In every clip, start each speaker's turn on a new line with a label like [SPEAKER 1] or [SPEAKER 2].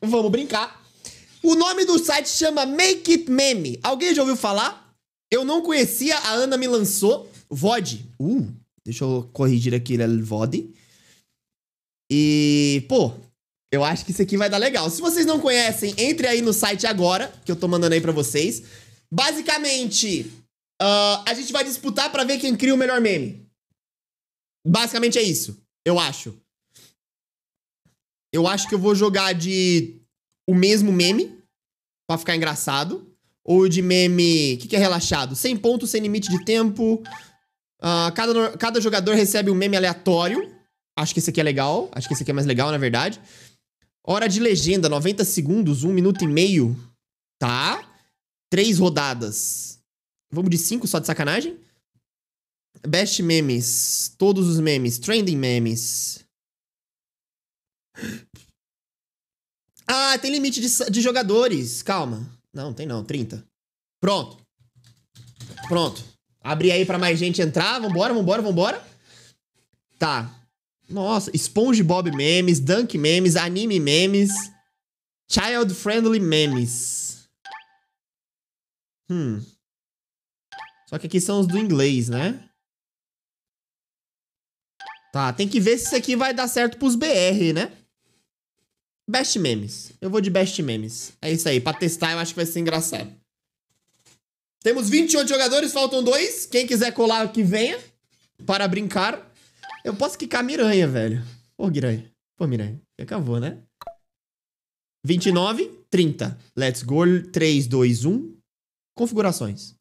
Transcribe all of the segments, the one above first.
[SPEAKER 1] Vamos brincar. O nome do site chama Make It Meme. Alguém já ouviu falar? Eu não conhecia, a Ana me lançou. VOD. Uh, deixa eu corrigir aqui, ele é né? VOD. E, pô, eu acho que isso aqui vai dar legal. Se vocês não conhecem, entre aí no site agora, que eu tô mandando aí pra vocês. Basicamente, uh, a gente vai disputar para ver quem cria o melhor meme. Basicamente é isso, eu acho. Eu acho que eu vou jogar de o mesmo meme, para ficar engraçado. Ou de meme. O que, que, é relaxado? Sem pontos, sem limite de tempo. Uh, cada, cada jogador recebe um meme aleatório. Acho que esse aqui é legal. Acho que esse aqui é mais legal, na verdade. Hora de legenda, 90 segundos, 1 minuto e meio. Tá? Três rodadas. Vamos de 5 só de sacanagem? Best memes. Todos os memes. Trending memes. Ah, tem limite de, de jogadores. Calma. Não, tem não. 30. Pronto. Pronto. Abri aí pra mais gente entrar. Vambora, vambora, vambora. Tá. Nossa, SpongeBob memes, Dunk memes, anime memes, child friendly memes. Hum. Só que aqui são os do inglês, né? Tá, tem que ver se isso aqui vai dar certo pros BR, né? Best memes. Eu vou de best memes. É isso aí. Pra testar, eu acho que vai ser engraçado. Temos 28 jogadores, faltam dois. Quem quiser colar, que venha. Para brincar. Eu posso quicar Miranha, velho. Pô Miranha. Pô, Miranha. Acabou, né? 29, 30. Let's go. 3, 2, 1. Configurações.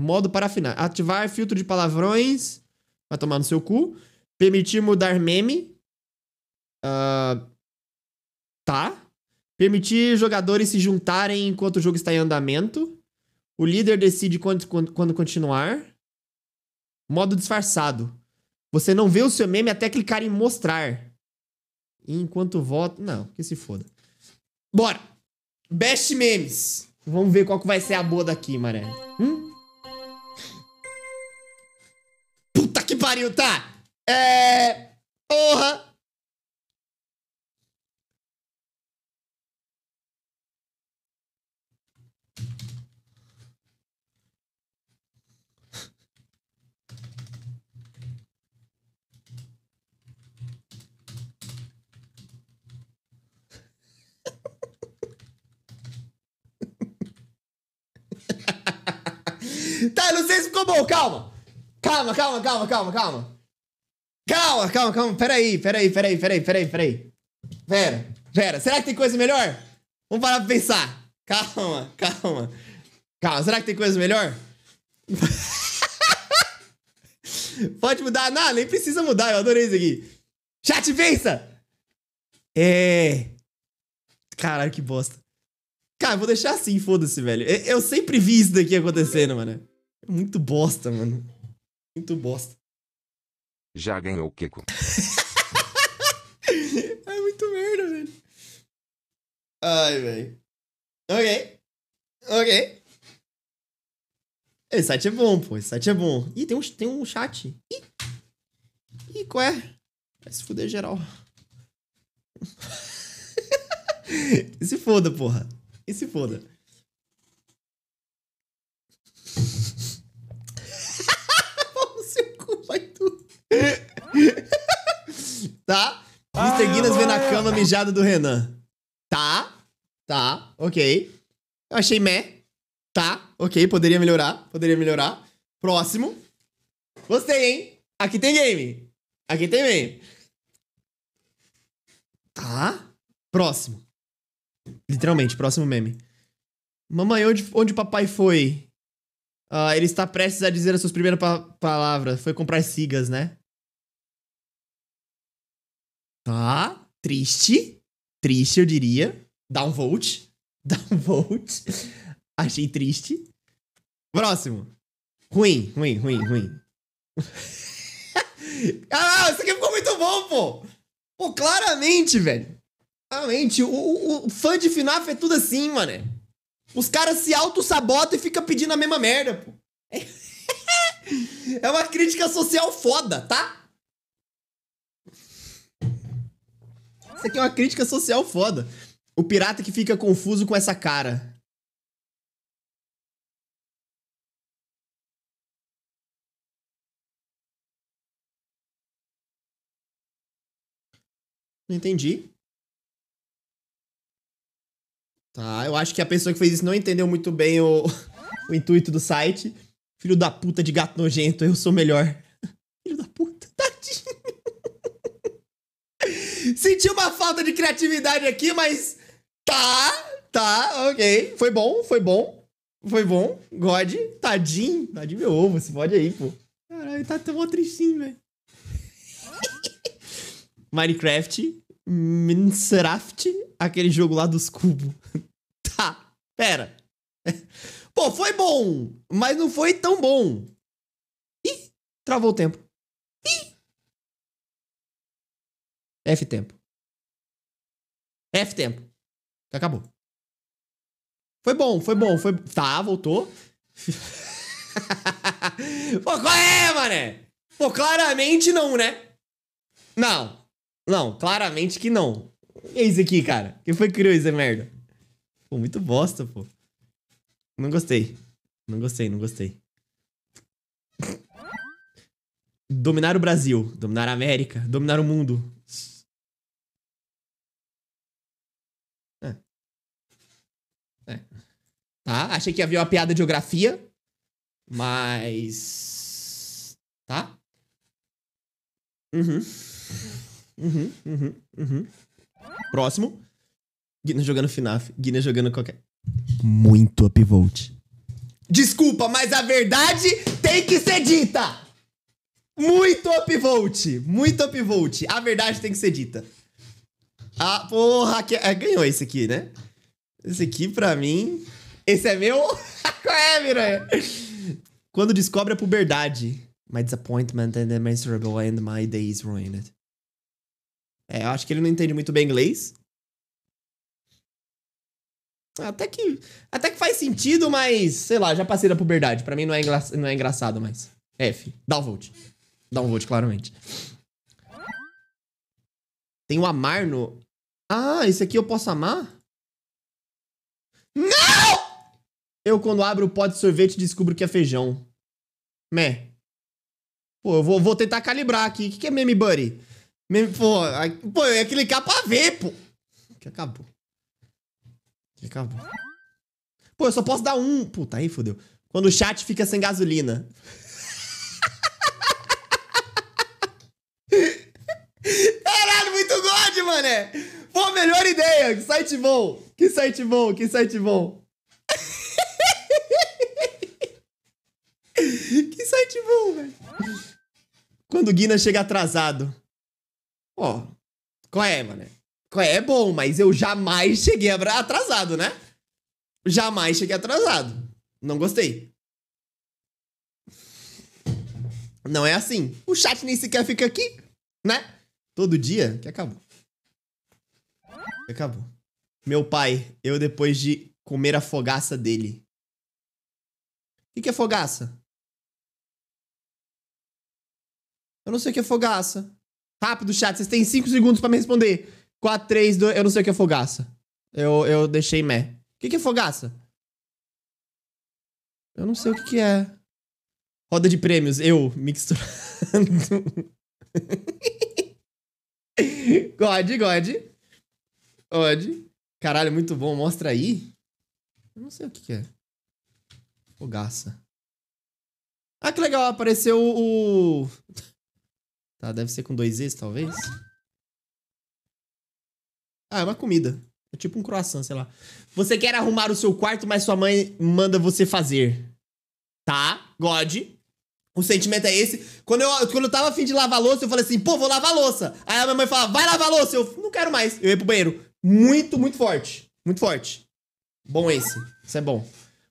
[SPEAKER 1] Modo para afinar. Ativar filtro de palavrões. Vai tomar no seu cu. Permitir mudar meme. Uh, Tá. Permitir jogadores se juntarem enquanto o jogo está em andamento. O líder decide quando, quando, quando continuar. Modo disfarçado. Você não vê o seu meme até clicar em mostrar. Enquanto vota. Não, que se foda. Bora! Best memes! Vamos ver qual que vai ser a boa daqui, maré. Hum? Puta que pariu, tá? É.
[SPEAKER 2] Porra!
[SPEAKER 1] Tá, não sei se ficou bom, calma. Calma, calma, calma, calma, calma. Calma, calma, calma. Peraí, peraí, peraí, peraí, peraí, peraí. Pera, pera. Será que tem coisa melhor? Vamos parar pra pensar. Calma, calma. Calma, será que tem coisa melhor? Pode mudar? Não, nem precisa mudar. Eu adorei isso aqui. Chat, pensa! É. Caralho, que bosta. Cara, vou deixar assim, foda-se, velho. Eu sempre vi isso daqui acontecendo, mano. Muito bosta, mano. Muito bosta. Já ganhou o Kiko. é muito merda, velho. Ai, velho. Ok. Ok. Esse site é bom, pô. Esse site é bom. Ih, tem um, tem um chat. Ih. Ih, qual é? Vai se fuder geral. e se foda, porra. E se foda. tá? Mr. Guinness vê na cama mijada do Renan. Tá, tá, ok. Eu achei meh. Tá, ok, poderia melhorar, poderia melhorar. Próximo. Gostei, hein? Aqui tem game. Aqui tem game. Tá. Próximo. Literalmente, próximo meme. Mamãe, onde, onde o papai foi? Uh, ele está prestes a dizer as suas primeiras pa palavras. Foi comprar sigas, né? Tá? Triste. Triste, eu diria. Downvote. Downvote. Achei triste. Próximo. Ruim, ruim, ruim, ruim. ah, isso aqui ficou muito bom, pô! Pô, claramente, velho. Claramente, o, o, o fã de FNAF é tudo assim, mané. Os caras se auto-sabotam e ficam pedindo a mesma merda, pô. É uma crítica social foda, tá? Isso aqui é uma crítica social foda. O pirata que fica confuso com essa cara. Não entendi. Tá, eu acho que a pessoa que fez isso não entendeu muito bem o, o intuito do site. Filho da puta de gato nojento, eu sou melhor. Filho da puta. Senti uma falta de criatividade aqui, mas. Tá, tá, ok. Foi bom, foi bom. Foi bom. God, tadinho. Tadinho meu ovo, se pode aí, pô. Caralho, tá tão tristinho, velho. Minecraft, Minecraft, aquele jogo lá dos cubos. tá, pera. Pô, foi bom, mas não foi tão bom. Ih, travou o tempo. F tempo. F tempo. Acabou. Foi bom, foi bom, foi. Tá, voltou. Pô, qual é, mané? Pô, claramente não, né? Não. Não, claramente que não. E é isso aqui, cara? Quem foi que criou isso, é merda? Pô, muito bosta, pô. Não gostei. Não gostei, não gostei. Dominar o Brasil, dominar a América, dominar o mundo, É. Tá? Achei que havia uma piada de geografia, mas. Tá? Uhum. Uhum, uhum, uhum. Próximo. Guinness jogando FNAF. Guinness jogando qualquer. Muito upvote. Desculpa, mas a verdade tem que ser dita! Muito upvote! Muito upvote! A verdade tem que ser dita. Ah, porra, que... é, ganhou esse aqui, né? Esse aqui, pra mim. Esse é meu? Qual é, Miranha? Quando descobre a puberdade. My disappointment and the miserable and my days ruined. É, eu acho que ele não entende muito bem inglês. Até que, até que faz sentido, mas sei lá, já passei da puberdade. Para mim não é, engra, não é engraçado mas F, um vote claramente. Tem o amar no. Ah, esse aqui eu posso amar? Não! Eu, quando abro o pó de sorvete, descubro que é feijão. Meh. Pô, eu vou, vou tentar calibrar aqui. O que, que é meme buddy? Meme, pô, aí, pô, eu ia clicar pra ver, pô. Que acabou. Que acabou. Pô, eu só posso dar um. Puta, aí fodeu. Quando o chat fica sem gasolina. Caralho, muito god, mané! Pô, melhor ideia! Que site bom! Que site bom, que site bom! que site bom, velho! Quando o Guina chega atrasado. Ó, oh, qual é, mano? Qual é? É bom, mas eu jamais cheguei atrasado, né? Jamais cheguei atrasado. Não gostei. Não é assim. O chat nem sequer fica aqui, né? Todo dia que acabou. Acabou. Meu pai, eu depois de comer a fogaça dele. O que, que é fogaça? Eu não sei o que é fogaça. Rápido, chat, vocês têm 5 segundos para me responder. 4, 3, 2, eu não sei o que é fogaça. Eu, eu deixei mé. O que, que é fogaça? Eu não sei o que, que é. Roda de prêmios, eu mixturando. God, God. Pode. Caralho, muito bom. Mostra aí. Eu não sei o que, que é. Fogaça. Ah, que legal. Apareceu o... Tá, deve ser com dois E's, talvez. Ah, é uma comida. É tipo um croissant, sei lá. Você quer arrumar o seu quarto, mas sua mãe manda você fazer. Tá? God. O sentimento é esse. Quando eu, quando eu tava afim de lavar louça, eu falei assim, pô, vou lavar louça. Aí a minha mãe fala, vai lavar louça. Eu não quero mais. Eu ia pro banheiro muito, muito forte. Muito forte. Bom esse. Isso é bom.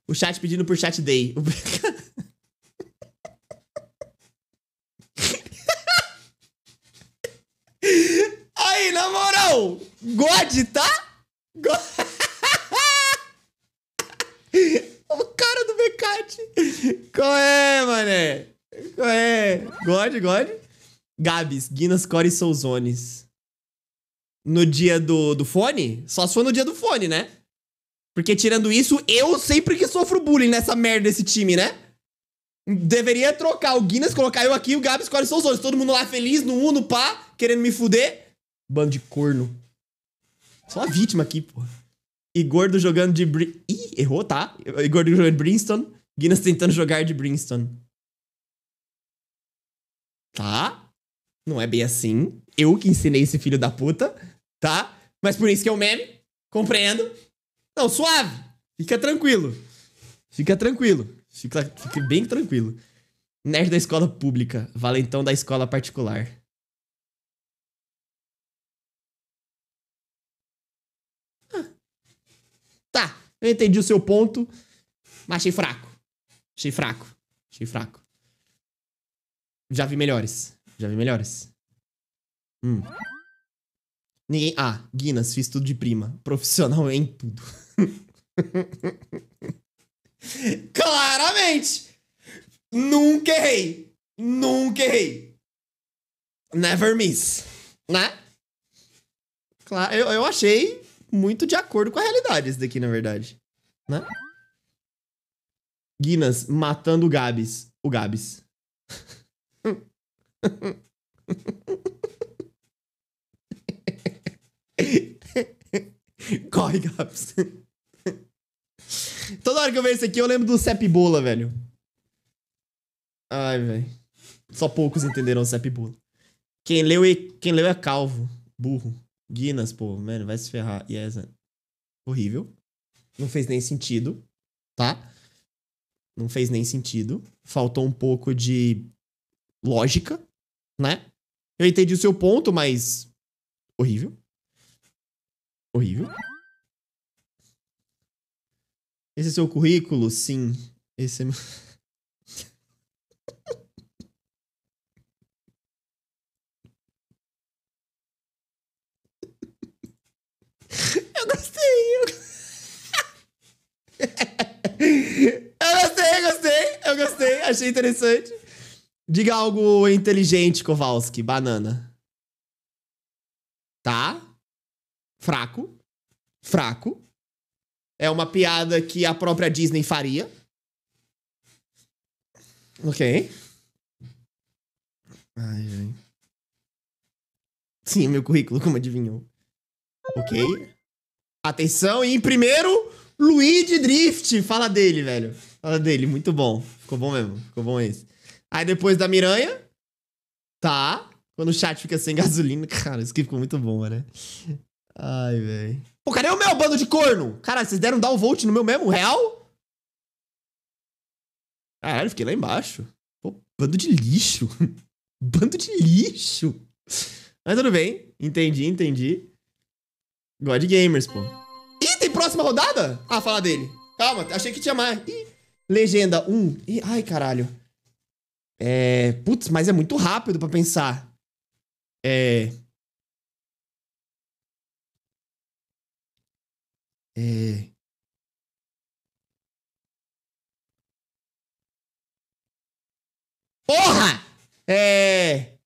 [SPEAKER 1] O chat pedindo por chat day. Aí, na moral! God, tá? God... o cara do Becate. Qual é, mané? Qual é? God, God? Gabs, Guinas, Core e Souzones no dia do, do fone? Só se for no dia do fone, né? Porque tirando isso, eu sempre que sofro bullying nessa merda desse time, né? Deveria trocar o Guinness, colocar eu aqui, o Gabs, quais são os outros? Todo mundo lá feliz, no Uno, pá, querendo me fuder. Bando de corno. Só a vítima aqui, pô. E gordo jogando de... Bri Ih, errou, tá? E gordo jogando de Brimstone. Guinness tentando jogar de Brimstone. Tá? Não é bem assim. Eu que ensinei esse filho da puta tá? Mas por isso que é um meme, compreendo. Não, suave, fica tranquilo. Fica tranquilo, fica, fica bem tranquilo. Nerd da escola pública, valentão da escola particular. Ah. Tá, eu entendi o seu ponto, mas achei fraco. Achei fraco. Achei fraco. Já vi melhores. Já vi melhores. Hum. Ninguém. Ah, Guinness, fiz tudo de prima. Profissional em tudo. Claramente! Nunca errei! Nunca errei! Never miss. Né? Claro, eu, eu achei muito de acordo com a realidade esse daqui, na verdade. Né? Guinness matando o Gabs. O Gabs. Corre, Gabs. Toda hora que eu vejo isso aqui, eu lembro do Cep Bola, velho. Ai, velho. Só poucos entenderam o Cep Bola. Quem leu, é, quem leu é calvo. Burro. Guinness, pô, mano, vai se ferrar. Yes, man. Horrível. Não fez nem sentido, tá? Não fez nem sentido. Faltou um pouco de lógica, né? Eu entendi o seu ponto, mas. Horrível horrível. Esse é seu currículo? Sim. Esse é meu.
[SPEAKER 2] eu gostei.
[SPEAKER 1] Eu... gostei, eu gostei, eu gostei, achei interessante. Diga algo inteligente, Kowalski. Banana. Tá? fraco, fraco. É uma piada que a própria Disney faria. Ok. Ai, ai. Sim, meu currículo, como adivinhou. Ok. Atenção, e em primeiro, Luigi Drift. Fala dele, velho. Fala dele, muito bom. Ficou bom mesmo, ficou bom esse. Aí depois da Miranha. Tá. Quando o chat fica sem gasolina, cara, isso aqui ficou muito bom, né? Ai, velho. Pô, cadê o meu bando de corno? Cara, vocês deram downvote no meu mesmo? Real? Caralho, fiquei lá embaixo. Pô, bando de lixo. bando de lixo. Mas tudo bem. Entendi, entendi. God Gamers, pô. Ih, tem próxima rodada? Ah, fala dele. Calma, achei que tinha mais. Ih, legenda 1. Um. Ih, ai, caralho. É. Putz, mas é muito rápido pra pensar. É.
[SPEAKER 2] É... Porra! É...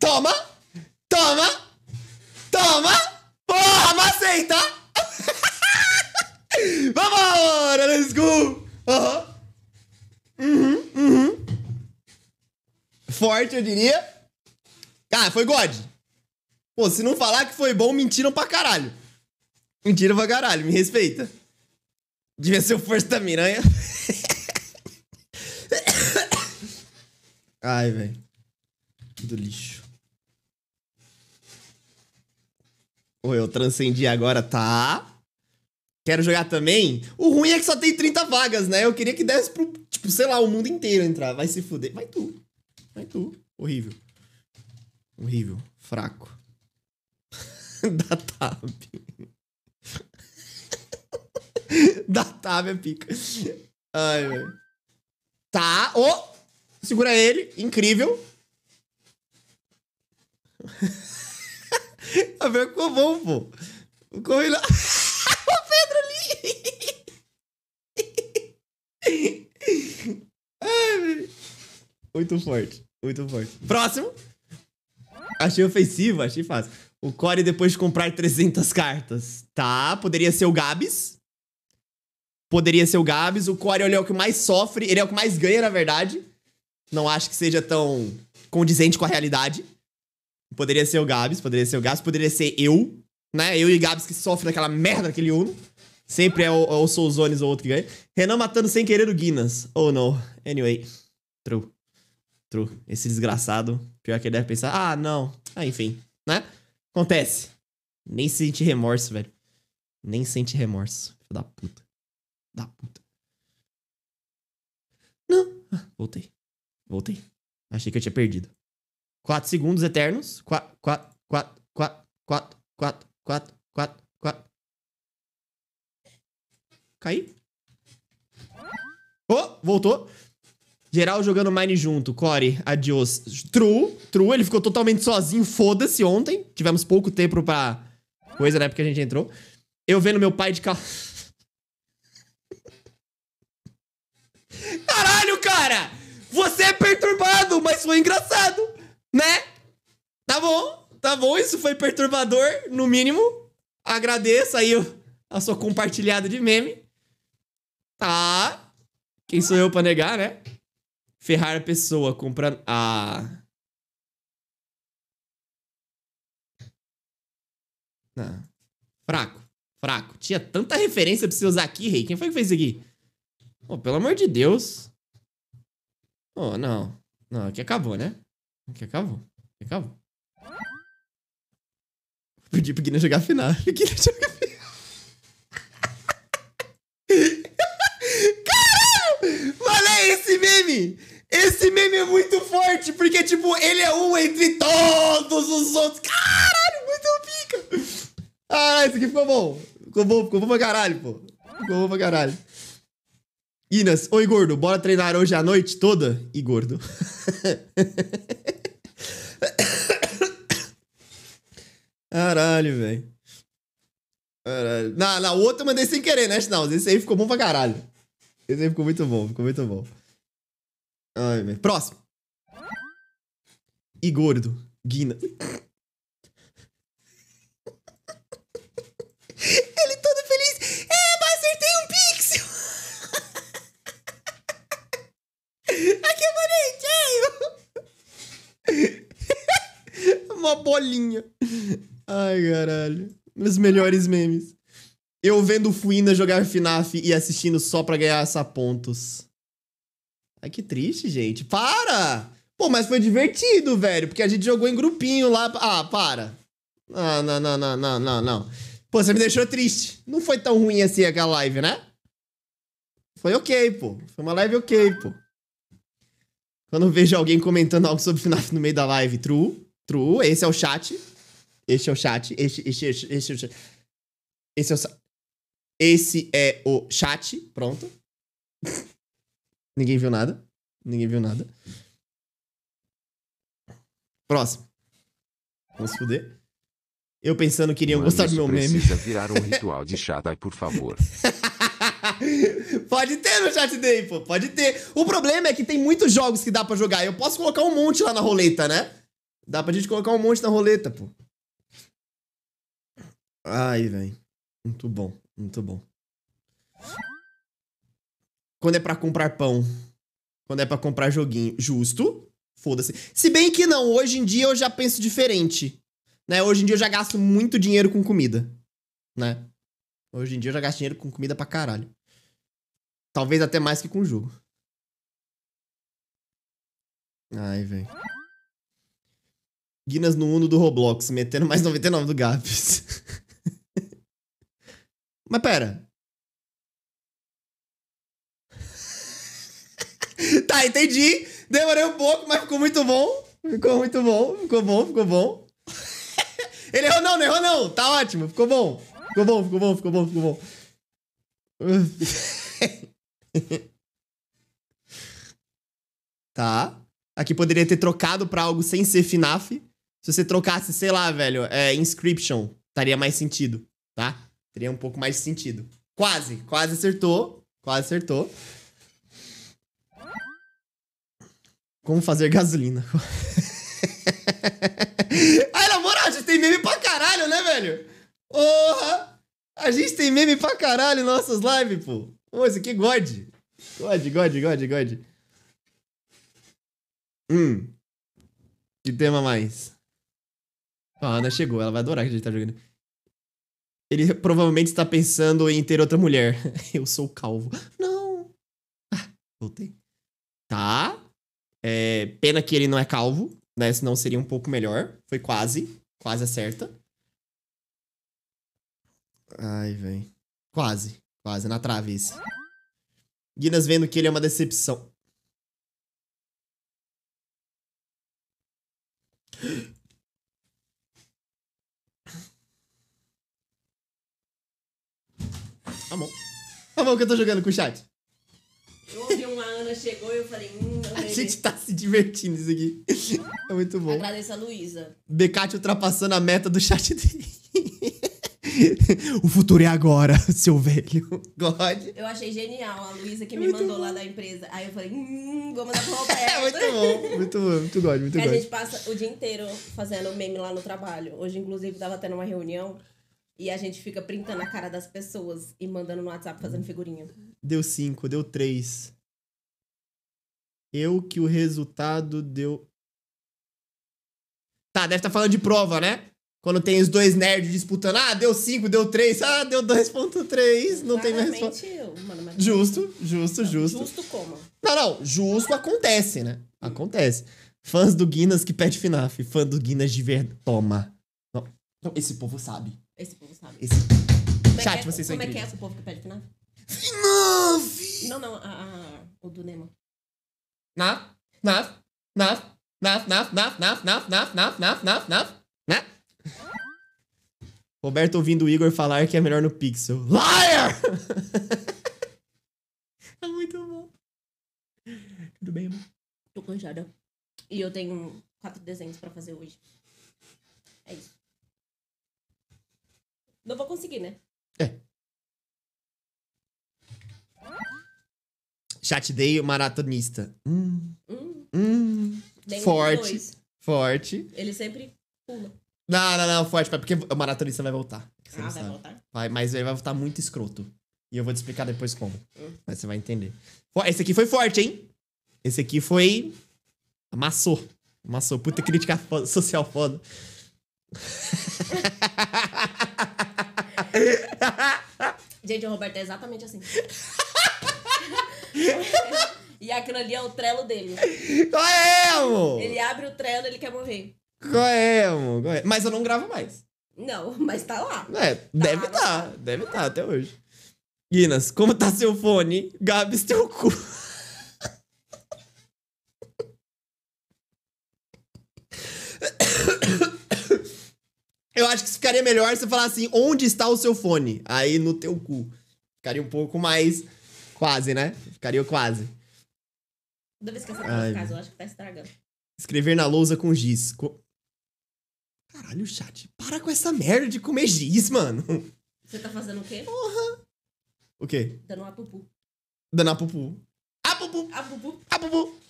[SPEAKER 1] Toma! Toma! Toma! Porra, macei, tá? Vambora, let's go! Uhum. Uhum, uhum. Forte, eu diria. Cara, ah, foi God. Pô, se não falar que foi bom, mentiram pra caralho. Mentiram pra caralho, me respeita. Devia ser o Força da Miranha. Ai, velho. Tudo lixo. Ou eu transcendi agora, tá? Quero jogar também? O ruim é que só tem 30 vagas, né? Eu queria que desse pro, tipo, sei lá, o mundo inteiro entrar. Vai se fuder. Vai tu. Vai tu. Horrível. Horrível. Fraco. da tab. da tab é pica. Ai, velho. Tá. Ô! Oh! Segura ele. Incrível. A ver, o bom, pô. Corre lá. o Pedro ali. Muito forte. Muito forte. Próximo. Achei ofensivo, achei fácil. O Core depois de comprar 300 cartas. Tá, poderia ser o Gabs. Poderia ser o Gabs. O Core é o que mais sofre, ele é o que mais ganha, na verdade. Não acho que seja tão condizente com a realidade. Poderia ser o Gabs, poderia ser o Gabs, poderia ser eu, né? Eu e Gabs que sofre daquela merda aquele Uno. Sempre é o, é o Souzones ou outro que ganha. Renan matando sem querer o Guinness. Oh, não. Anyway. True. True. Esse desgraçado. Pior que ele deve pensar. Ah, não. Ah, enfim. Né? Acontece. Nem sente remorso, velho. Nem sente remorso. Filho da puta. Da puta. Não. Ah, voltei. Voltei. Achei que eu tinha perdido. 4 segundos eternos. 4, 4, 4, 4, 4, 4, 4, 4, 4. Caiu. Oh, voltou. Geral jogando Mine junto. Core, adios. True, true. Ele ficou totalmente sozinho, foda-se, ontem. Tivemos pouco tempo pra coisa na né, época que a gente entrou. Eu vendo meu pai de carro... Caralho, cara! Você é perturbado, mas foi engraçado. Né? Tá bom, tá bom. Isso foi perturbador, no mínimo. Agradeço aí a sua compartilhada de meme. Tá. Quem sou eu pra negar, né? Ferrar a pessoa comprando. Ah. Não. Fraco, fraco. Tinha tanta referência pra você usar aqui, rei. Quem foi que fez isso aqui? Oh, pelo amor de Deus. Oh, não. Não, aqui acabou, né? Que acabou. É aqui acabou. É Perdi pro Guinness jogar final. Guinness joga Caralho! Mano, é esse meme! Esse meme é muito forte, porque, tipo, ele é um entre todos os outros. Caralho, muito pica! Ah, esse aqui ficou bom. Ficou bom, ficou bom pra caralho, pô. Ficou bom pra caralho. Inas, oi gordo, bora treinar hoje a noite toda? E gordo. Caralho, velho. Caralho. Na, na outra eu mandei sem querer, né, Schnauz? Esse aí ficou bom pra caralho. Esse aí ficou muito bom, ficou muito bom. Ai, velho. Próximo. E gordo. Guina. uma bolinha. Ai, caralho. Meus melhores memes. Eu vendo Fuina jogar FNAF e assistindo só pra ganhar essa pontos. Ai, que triste, gente. Para! Pô, mas foi divertido, velho. Porque a gente jogou em grupinho lá. Ah, para. Ah, não, não, não, não, não, não. Pô, você me deixou triste. Não foi tão ruim assim aquela live, né? Foi ok, pô. Foi uma live ok, pô. Quando vejo alguém comentando algo sobre FNAF no meio da live, true. True, esse é o chat. Este é o chat. Este, este, este, este é o chat. Esse é o, esse é o chat. Pronto. Ninguém viu nada. Ninguém viu nada. Próximo. Vamos foder. fuder. Eu pensando que iriam Mano, gostar do meu precisa meme. precisa virar um ritual de aí, por favor. Pode ter no chat day, pô. Pode ter. O problema é que tem muitos jogos que dá para jogar. Eu posso colocar um monte lá na roleta, né? Dá pra gente colocar um monte na roleta, pô. Ai, velho. Muito bom, muito bom. Quando é para comprar pão? Quando é para comprar joguinho? Justo? Foda-se. Se bem que não, hoje em dia eu já penso diferente. Né? Hoje em dia eu já gasto muito dinheiro com comida. Né? Hoje em dia eu já gasto dinheiro com comida pra caralho. Talvez até mais que com jogo. Ai, velho. Guinness no Uno do Roblox, metendo mais 99 do Gaps. Mas pera. tá, entendi. Demorei um pouco, mas ficou muito bom. Ficou muito bom, ficou bom, ficou bom. Ele errou não, não errou não. Tá ótimo, ficou bom. Ficou bom, ficou bom, ficou bom, ficou bom. tá. Aqui poderia ter trocado pra algo sem ser FNAF. Se você trocasse, sei lá, velho, é, Inscription, estaria mais sentido, tá? Teria um pouco mais de sentido. Quase, quase acertou. Quase acertou. Como fazer gasolina. Ai, na moral, a gente tem meme pra caralho, né, velho? Porra! A gente tem meme pra caralho em nossas lives, pô. Pô, isso aqui é God. God, God, God, God. Hum. Que tema mais? A Ana chegou, ela vai adorar que a gente tá jogando. Ele provavelmente está pensando em ter outra mulher. Eu sou calvo. Não. Ah, voltei. Tá. É, pena que ele não é calvo, né? Senão seria um pouco melhor. Foi quase. Quase acerta. Ai, velho. Quase. Quase. Na trave isso. Guinness vendo que ele é uma decepção. Tá bom, tá bom que eu tô jogando com o chat. Eu
[SPEAKER 3] ouvi uma Ana chegou e eu falei, hum, eu A gente
[SPEAKER 1] tá se divertindo isso aqui. É muito bom.
[SPEAKER 3] Agradeço a Luísa.
[SPEAKER 1] Becate ultrapassando a meta do chat dele. o futuro é agora, seu velho. God.
[SPEAKER 3] Eu achei genial a Luísa que é me mandou bom. lá da empresa. Aí eu falei, hum, vou mandar pro Roberto. é muito bom,
[SPEAKER 1] muito bom, muito God, muito God. A gente
[SPEAKER 3] passa o dia inteiro fazendo meme lá no trabalho. Hoje, inclusive, tava tendo uma reunião. E a gente fica printando a cara das pessoas e mandando no WhatsApp fazendo figurinha.
[SPEAKER 1] Deu cinco, deu três. Eu que o resultado deu. Tá, deve estar tá falando de prova, né? Quando tem os dois nerds disputando, ah, deu 5, deu 3, ah, deu 2.3, não tem mais resposta. Eu, mano, mas... Justo, justo, não, justo. Justo como? Não, não, justo acontece, né? Acontece. Fãs do Guinness que pede FNAF, fã do Guinness de verdade. Toma. Não, não, esse povo sabe. Esse povo sabe. Esse... Como Chat, é vocês são Como é que é
[SPEAKER 3] o povo que pede FNAF? FNAF! Não, não, a, a- o do Nemo.
[SPEAKER 1] na na na na na na na na na naf, naf, Roberto ouvindo o Igor falar que é melhor no Pixel. Liar!
[SPEAKER 3] tá muito bom. Tudo bem, amor? Tô canjada. E eu tenho quatro desenhos pra fazer hoje. É isso. Não vou conseguir, né? É.
[SPEAKER 1] Chat Day maratonista. Hum. Hum. hum.
[SPEAKER 3] Forte.
[SPEAKER 1] Forte.
[SPEAKER 3] Ele sempre pula.
[SPEAKER 1] Não, não, não, forte, porque o maratonista vai voltar. Ah, vai sabe. voltar. Vai, mas ele vai voltar muito escroto. E eu vou te explicar depois como. Hum. Mas você vai entender. Esse aqui foi forte, hein? Esse aqui foi. Amassou. Amassou. Puta crítica social foda.
[SPEAKER 3] Gente, o Roberto é exatamente assim. e aquilo ali é o trelo dele.
[SPEAKER 1] Qual é, amor? Ele
[SPEAKER 3] abre o trelo, e ele quer morrer.
[SPEAKER 1] Qual é, amor? Qual é? Mas eu não gravo mais.
[SPEAKER 3] Não, mas tá lá. É, tá
[SPEAKER 1] deve estar. Tá, deve estar tá até hoje. Guinas, como tá seu fone? Gabs, teu cu. Eu acho que ficaria melhor você falar assim, onde está o seu fone? Aí no teu cu. Ficaria um pouco mais. Quase, né? Ficaria quase.
[SPEAKER 3] Toda vez que essa Ai. casa, eu acho que tá estragando.
[SPEAKER 1] Escrever na lousa com giz. Co... Caralho, chat, para com essa merda de comer giz, mano.
[SPEAKER 3] Você tá fazendo o quê? Porra. O quê? Dando uma pupu.
[SPEAKER 1] Dando a pupu.
[SPEAKER 3] A pupu! A pupu! A pupu!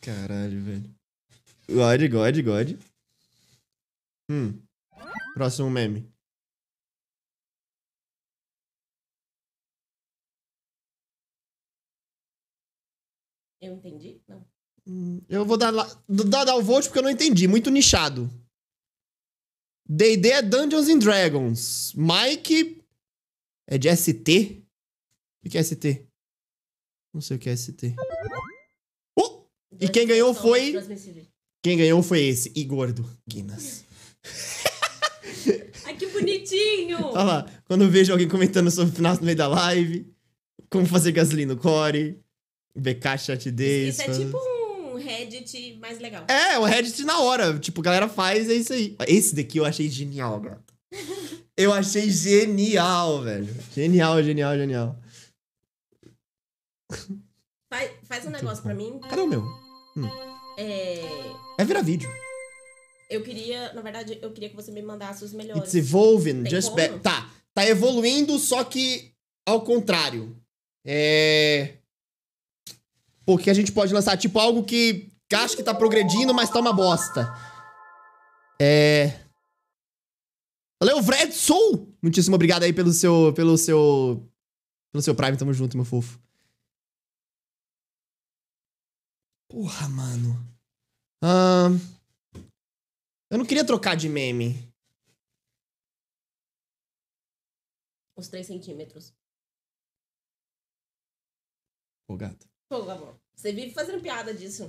[SPEAKER 1] Caralho, velho. God, God, God. Hum. Próximo meme.
[SPEAKER 3] Eu entendi? Não.
[SPEAKER 1] Hum, eu vou dar, dar, dar o vote porque eu não entendi. Muito nichado. D&D é Dungeons and Dragons. Mike é de ST? O que é ST? Não sei o que é ST. Oh! Uh! E quem ganhou foi... Quem ganhou foi esse, Igordo Guinness. bonitinho! Olha tá lá, quando eu vejo alguém comentando sobre o final no meio da live, como fazer gasolina no core, BK chat desse. Isso, é tipo
[SPEAKER 3] um Reddit mais legal. É, o Reddit
[SPEAKER 1] na hora. Tipo, a galera faz, é isso aí. Esse daqui eu achei genial, cara. eu achei genial, velho. Genial, genial, genial.
[SPEAKER 3] Faz, faz um negócio pra mim. Cadê o meu? Hum. É. É virar vídeo. Eu queria, na verdade, eu queria que você me mandasse os melhores. It's evolving, Tem just better.
[SPEAKER 1] Tá, tá evoluindo, só que ao contrário. É. Porque a gente pode lançar, tipo, algo que acho que tá progredindo, mas tá uma bosta. É. Valeu, Vred Soul! Muitíssimo obrigado aí pelo seu. pelo seu. pelo seu Prime, tamo junto, meu fofo. Porra, mano. Ahn. Um... Eu não queria trocar de meme.
[SPEAKER 3] Os 3 centímetros. Ô, gato. Pô, tá Você vive fazendo piada disso.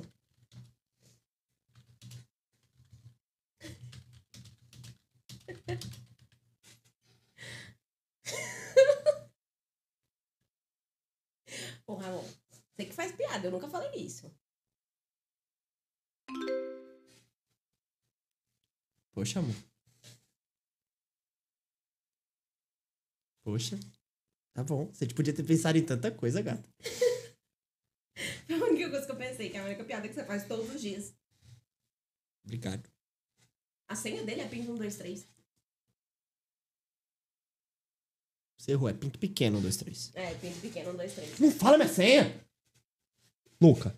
[SPEAKER 3] Porra, Ramon, você que faz piada, eu nunca falei isso.
[SPEAKER 1] Poxa, amor. Poxa. Tá bom. Você tipo, podia ter pensado em tanta coisa, gata.
[SPEAKER 3] Foi a única coisa que eu pensei, que é a única piada que você faz todos os dias. Obrigado. A senha dele é pinto 1, 2, 3.
[SPEAKER 1] Você errou, é pinto pequeno 1, 2, 3.
[SPEAKER 3] É, pinto pequeno 1, 2, 3.
[SPEAKER 1] Não fala minha senha! Luca.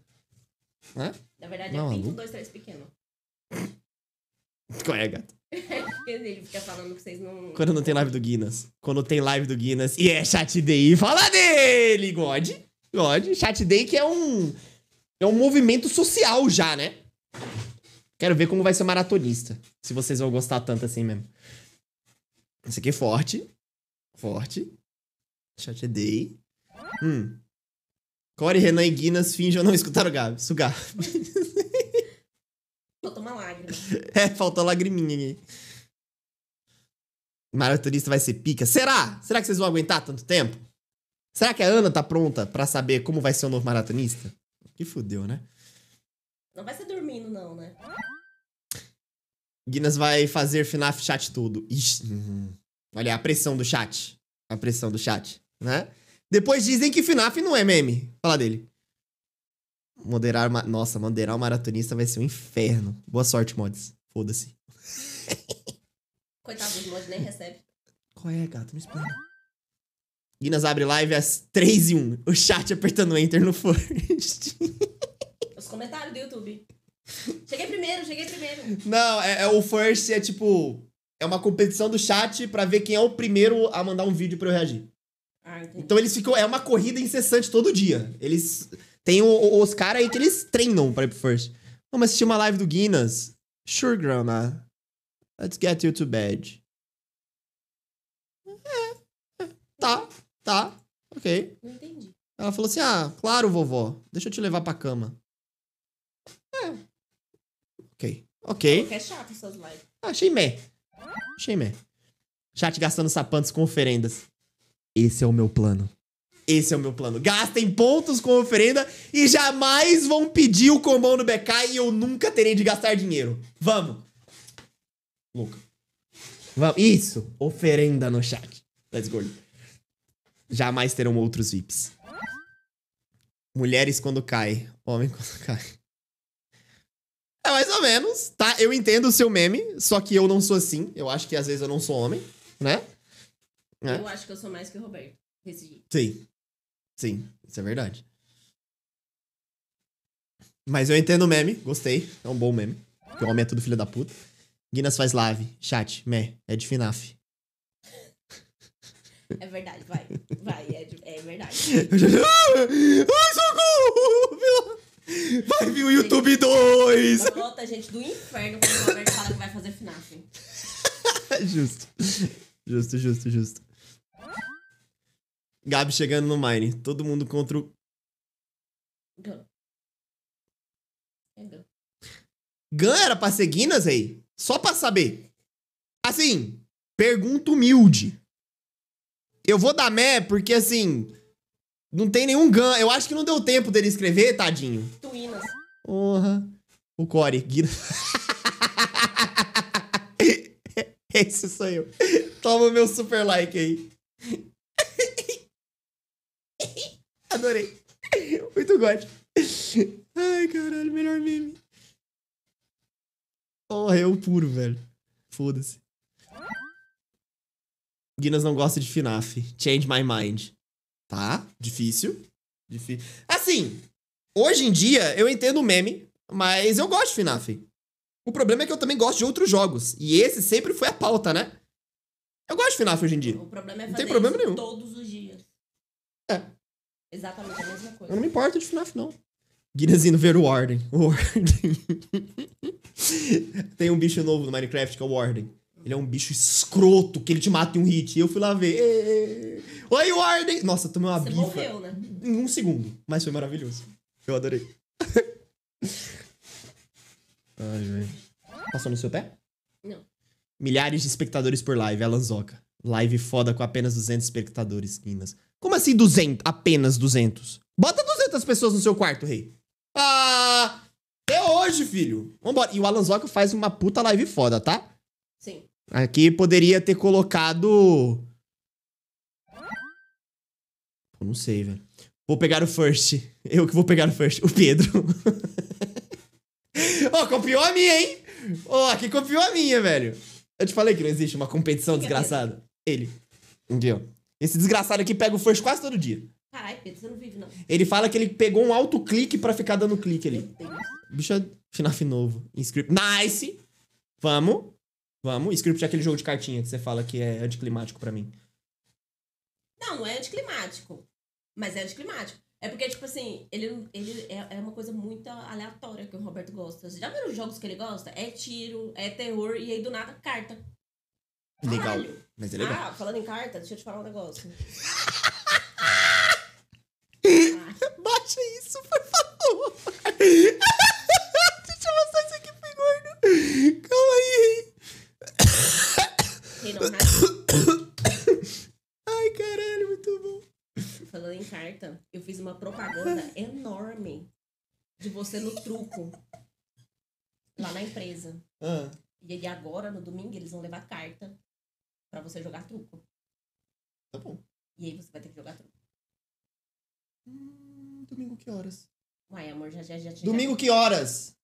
[SPEAKER 1] Hã? Na verdade Não, é pinto 1,
[SPEAKER 3] 2, 3 pequeno. Qual é, gato? Ele fica falando que vocês não.
[SPEAKER 1] Quando não tem live do Guinness. Quando tem live do Guinness e é chat day, fala dele, God. God. Chat day que é um. É um movimento social já, né? Quero ver como vai ser o maratonista. Se vocês vão gostar tanto assim mesmo. Esse aqui é forte. Forte. Chat day. Hum. Core, Renan e Guinness finjam não escutar o Gabi. Sugar. Faltou uma lágrima. é, faltou lagriminha aqui. Maratonista vai ser pica. Será? Será que vocês vão aguentar tanto tempo? Será que a Ana tá pronta para saber como vai ser o novo maratonista? Que fudeu, né?
[SPEAKER 3] Não vai ser dormindo, não, né?
[SPEAKER 1] Guinness vai fazer FNAF chat todo. Ixi, uhum. Olha a pressão do chat. A pressão do chat, né? Depois dizem que FNAF não é meme. Fala dele. Moderar. Ma... Nossa, moderar o maratonista vai ser um inferno. Boa sorte, mods. Foda-se.
[SPEAKER 3] Coitado dos mods, nem recebe.
[SPEAKER 1] Qual é, gato? Não explica. Guinas abre live às 3 e 1. O chat apertando enter no first.
[SPEAKER 3] Os comentários do YouTube. Cheguei primeiro, cheguei primeiro.
[SPEAKER 1] Não, é, é o First é tipo. É uma competição do chat pra ver quem é o primeiro a mandar um vídeo pra eu reagir. Ah, então eles ficam. É uma corrida incessante todo dia. Eles. Tem o, o, os caras aí que eles treinam pra ir pro first. Vamos assistir uma live do Guinness. Sure, grandma. Let's get you to bed. É, é. tá, tá, ok. Não entendi. Ela falou assim: ah, claro, vovó, deixa eu te levar pra cama. É. Ok, ok. É,
[SPEAKER 3] é chato essas lives.
[SPEAKER 1] Ah, achei meh. Achei meh. Chat gastando sapantos com oferendas. Esse é o meu plano. Esse é o meu plano. Gastem pontos com oferenda e jamais vão pedir o combão no BK e eu nunca terei de gastar dinheiro. Vamos. Luca. Vamos. Isso. Oferenda no chat. Let's go. Jamais terão outros VIPs. Mulheres quando cai. Homem quando cai. É mais ou menos, tá? Eu entendo o seu meme, só que eu não sou assim. Eu acho que às vezes eu não sou homem, né? né? Eu é.
[SPEAKER 3] acho que eu sou mais que o Roberto.
[SPEAKER 1] Sim. Sim, isso é verdade. Mas eu entendo o meme, gostei. É um bom meme. Porque o homem é tudo filho da puta. Guinness faz live. Chat, mé, é de FNAF.
[SPEAKER 3] É verdade, vai. Vai, é, de, é verdade. Ai, socorro!
[SPEAKER 1] Vai vir o YouTube 2! Tá
[SPEAKER 3] volta, gente, do inferno quando o Robert fala que vai fazer FNAF.
[SPEAKER 1] justo. Justo, justo, justo. Gabi chegando no Mine. Todo mundo contra o.
[SPEAKER 3] Gun. É Gun.
[SPEAKER 1] Gun era pra ser Guinness, aí? Só pra saber. Assim, pergunta humilde. Eu vou dar mé porque, assim, não tem nenhum Gun. Eu acho que não deu tempo dele escrever, tadinho. Porra. O Core. Guinness. Esse sou eu. Toma o meu super like aí. Adorei. Muito gosto.
[SPEAKER 2] Ai, caralho, melhor meme.
[SPEAKER 1] É oh, eu puro, velho. Foda-se. Guinness não gosta de FNAF. Change my mind. Tá? Difícil. Difícil. Assim, hoje em dia eu entendo o meme, mas eu gosto de FNAF. O problema é que eu também gosto de outros jogos. E esse sempre foi a pauta, né? Eu gosto de FNAF hoje em dia. O problema
[SPEAKER 3] é fazer não tem problema nenhum. todos Exatamente a mesma coisa.
[SPEAKER 1] Eu não me importo de FNAF, não. Guinness indo ver o Warden. O Warden. Tem um bicho novo no Minecraft que é o Warden. Ele é um bicho escroto que ele te mata em um hit. E eu fui lá ver. Êêê. Oi, Warden! Nossa, tomei uma Você bifa. morreu, né? Em um segundo. Mas foi maravilhoso. Eu adorei. Ai, velho. Passou no seu pé? Não. Milhares de espectadores por live. Alanzoca Live foda com apenas 200 espectadores, Guinness. Como assim 200? Apenas 200? Bota 200 pessoas no seu quarto, rei. Ah, é hoje, filho. Vambora. E o Alan Zocco faz uma puta live foda, tá? Sim. Aqui poderia ter colocado... Pô, não sei, velho. Vou pegar o first. Eu que vou pegar o first. O Pedro. Ó, oh, copiou a minha, hein? Ó, oh, aqui copiou a minha, velho. Eu te falei que não existe uma competição desgraçada. Ele. Aqui, ó. Esse desgraçado aqui pega o first quase todo dia.
[SPEAKER 3] Caralho, Pedro, você não vive, não.
[SPEAKER 1] Ele fala que ele pegou um clique pra ficar dando clique ali. Bicha, é FNAF novo. Inscript. Nice! Vamos. Vamos. Script é aquele jogo de cartinha que você fala que é anticlimático pra mim.
[SPEAKER 3] Não, não é anticlimático. Mas é anticlimático. É porque, tipo assim, ele, ele é, é uma coisa muito aleatória que o Roberto gosta. Você já viu os jogos que ele gosta? É tiro, é terror e aí do nada carta.
[SPEAKER 1] Legal. Mas é legal. Ah,
[SPEAKER 3] falando em carta, deixa eu te falar um negócio. Baixa isso, por favor. deixa eu mostrar isso aqui gordo. Calma aí. Ai, caralho, muito bom. Falando em carta, eu fiz uma propaganda enorme de você no truco. Lá na empresa. Ah. E aí agora, no domingo, eles vão levar carta para você jogar truco. Tá bom. E aí você vai ter que jogar truco.
[SPEAKER 1] Hum, domingo que
[SPEAKER 3] horas? Uai, amor, já já já. tinha. domingo
[SPEAKER 1] que horas?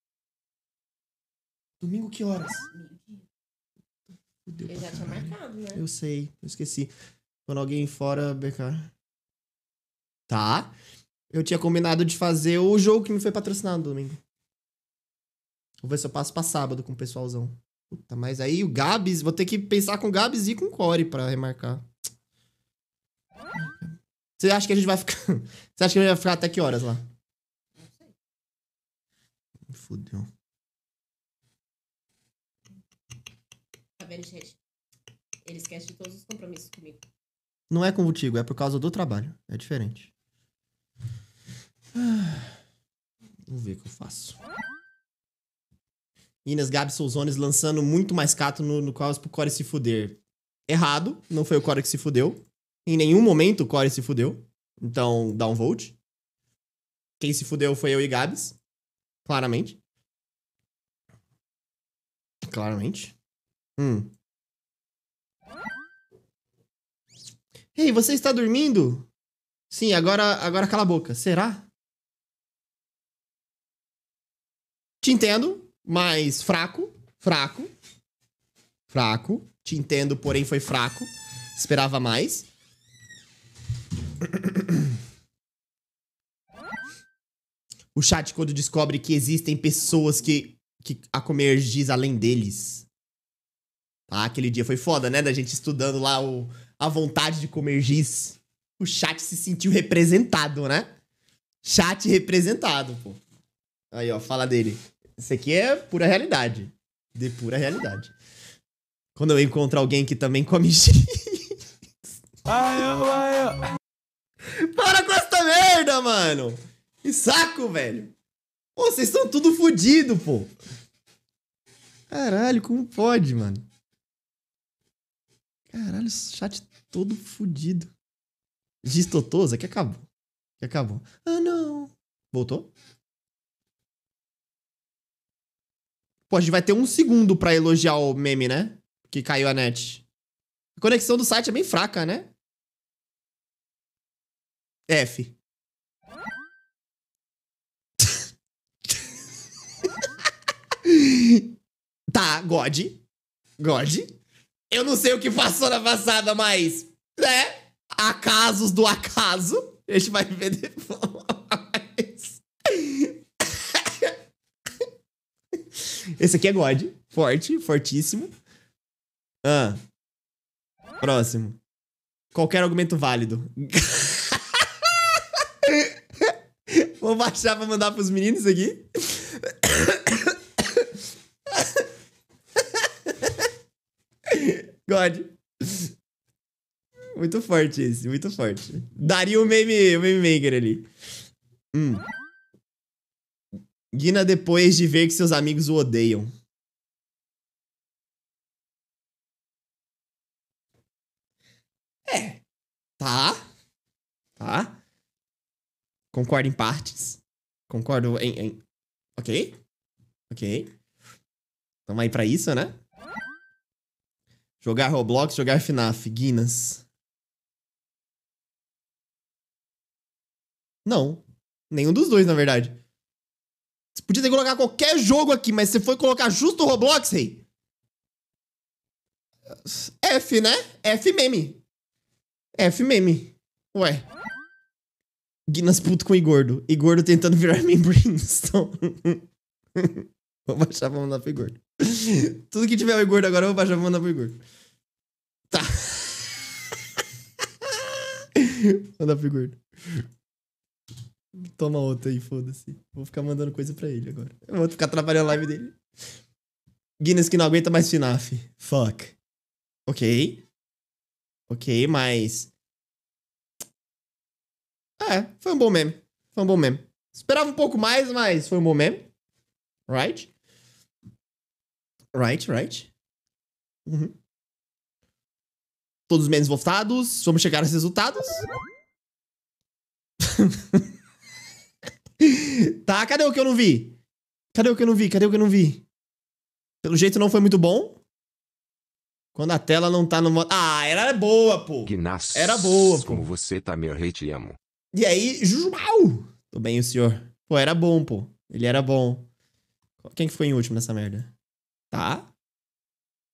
[SPEAKER 1] Domingo que horas?
[SPEAKER 3] Ah,
[SPEAKER 1] eu já tinha marcado, né? Eu sei, eu esqueci. Quando alguém fora, BK. Tá. Eu tinha combinado de fazer o jogo que me foi patrocinado domingo. Vou ver se eu passo pra sábado com o pessoalzão. Puta, mas aí o Gabs, vou ter que pensar com o Gabs e com o Core pra remarcar. Você acha que a gente vai ficar. Você acha que a gente vai ficar até que horas lá? Não sei.
[SPEAKER 2] Fudeu.
[SPEAKER 3] Tá vendo, gente? Ele esquece de todos os compromissos comigo.
[SPEAKER 1] Não é contigo, é por causa do trabalho. É diferente.
[SPEAKER 2] Ah,
[SPEAKER 1] vamos ver o que eu faço. Inas Gabi Souzones lançando muito mais cato no, no caos pro Core se fuder. Errado, não foi o Core que se fudeu. Em nenhum momento o Core se fudeu. Então, downvote. Quem se fudeu foi eu e Gabs. Claramente. Claramente. Hum. Ei, você está dormindo? Sim, agora, agora cala a boca. Será? Te entendo. Mas fraco, fraco, fraco. Te entendo, porém foi fraco. Esperava mais. O chat quando descobre que existem pessoas que, que a além deles. Ah, aquele dia foi foda, né? Da gente estudando lá o, a vontade de comer giz. O chat se sentiu representado, né? Chat representado, pô. Aí, ó, fala dele. Isso aqui é pura realidade. De pura realidade. Quando eu encontro alguém que também come X. Ai, ai, ai. Para com essa merda, mano! Que saco, velho! Pô, vocês estão tudo fodido, pô! Caralho, como pode, mano? Caralho, chat todo fodido. Giz que acabou. Que acabou.
[SPEAKER 2] Ah, não.
[SPEAKER 1] Voltou? Pô, a gente vai ter um segundo para elogiar o meme, né? Que caiu a net. A conexão do site é bem fraca, né? F. tá, God. God. Eu não sei o que passou na passada, mas. Né? Acasos do acaso. A gente vai ver depois. Esse aqui é God. Forte, fortíssimo. Ah. Próximo. Qualquer argumento válido. Vou baixar pra mandar pros meninos aqui. God. Muito forte esse, muito forte. Daria o meme, o meme maker ali. Hum. Guina depois de ver que seus amigos o odeiam. É. Tá. Tá. Concordo em partes. Concordo em. em... Ok. Ok. Tamo aí pra isso, né? Jogar Roblox, jogar FNAF, guinas. Não. Nenhum dos dois, na verdade. Você podia ter colocado qualquer jogo aqui, mas você foi colocar justo o Roblox, rei? F, né? F meme. F meme. Ué. Guinness puto com Igordo. Igordo tentando virar Membrainston. vou baixar vamos mandar pro Igordo. Tudo que tiver o Igordo agora, eu vou baixar pra mandar pro Igordo. Tá. mandar pro Igordo. Toma outra aí, foda-se. Vou ficar mandando coisa para ele agora. Eu vou ficar trabalhando a live dele. Guinness que não aguenta mais FNAF. Fuck. Ok. Ok, mas. É, foi um bom meme. Foi um bom meme. Esperava um pouco mais, mas foi um bom meme. Right? Right, right. Uhum. Todos os memes votados. Vamos chegar aos resultados. tá, cadê o que eu não vi? Cadê o que eu não vi? Cadê o que eu não vi? Pelo jeito não foi muito bom. Quando a tela não tá no modo. Ah, era boa, pô. era boa, pô. Como você tá, meu rei, te amo. E aí, Jujubau! Tô bem, o senhor. Pô, era bom, pô. Ele era bom. Quem que foi em último nessa merda? Tá.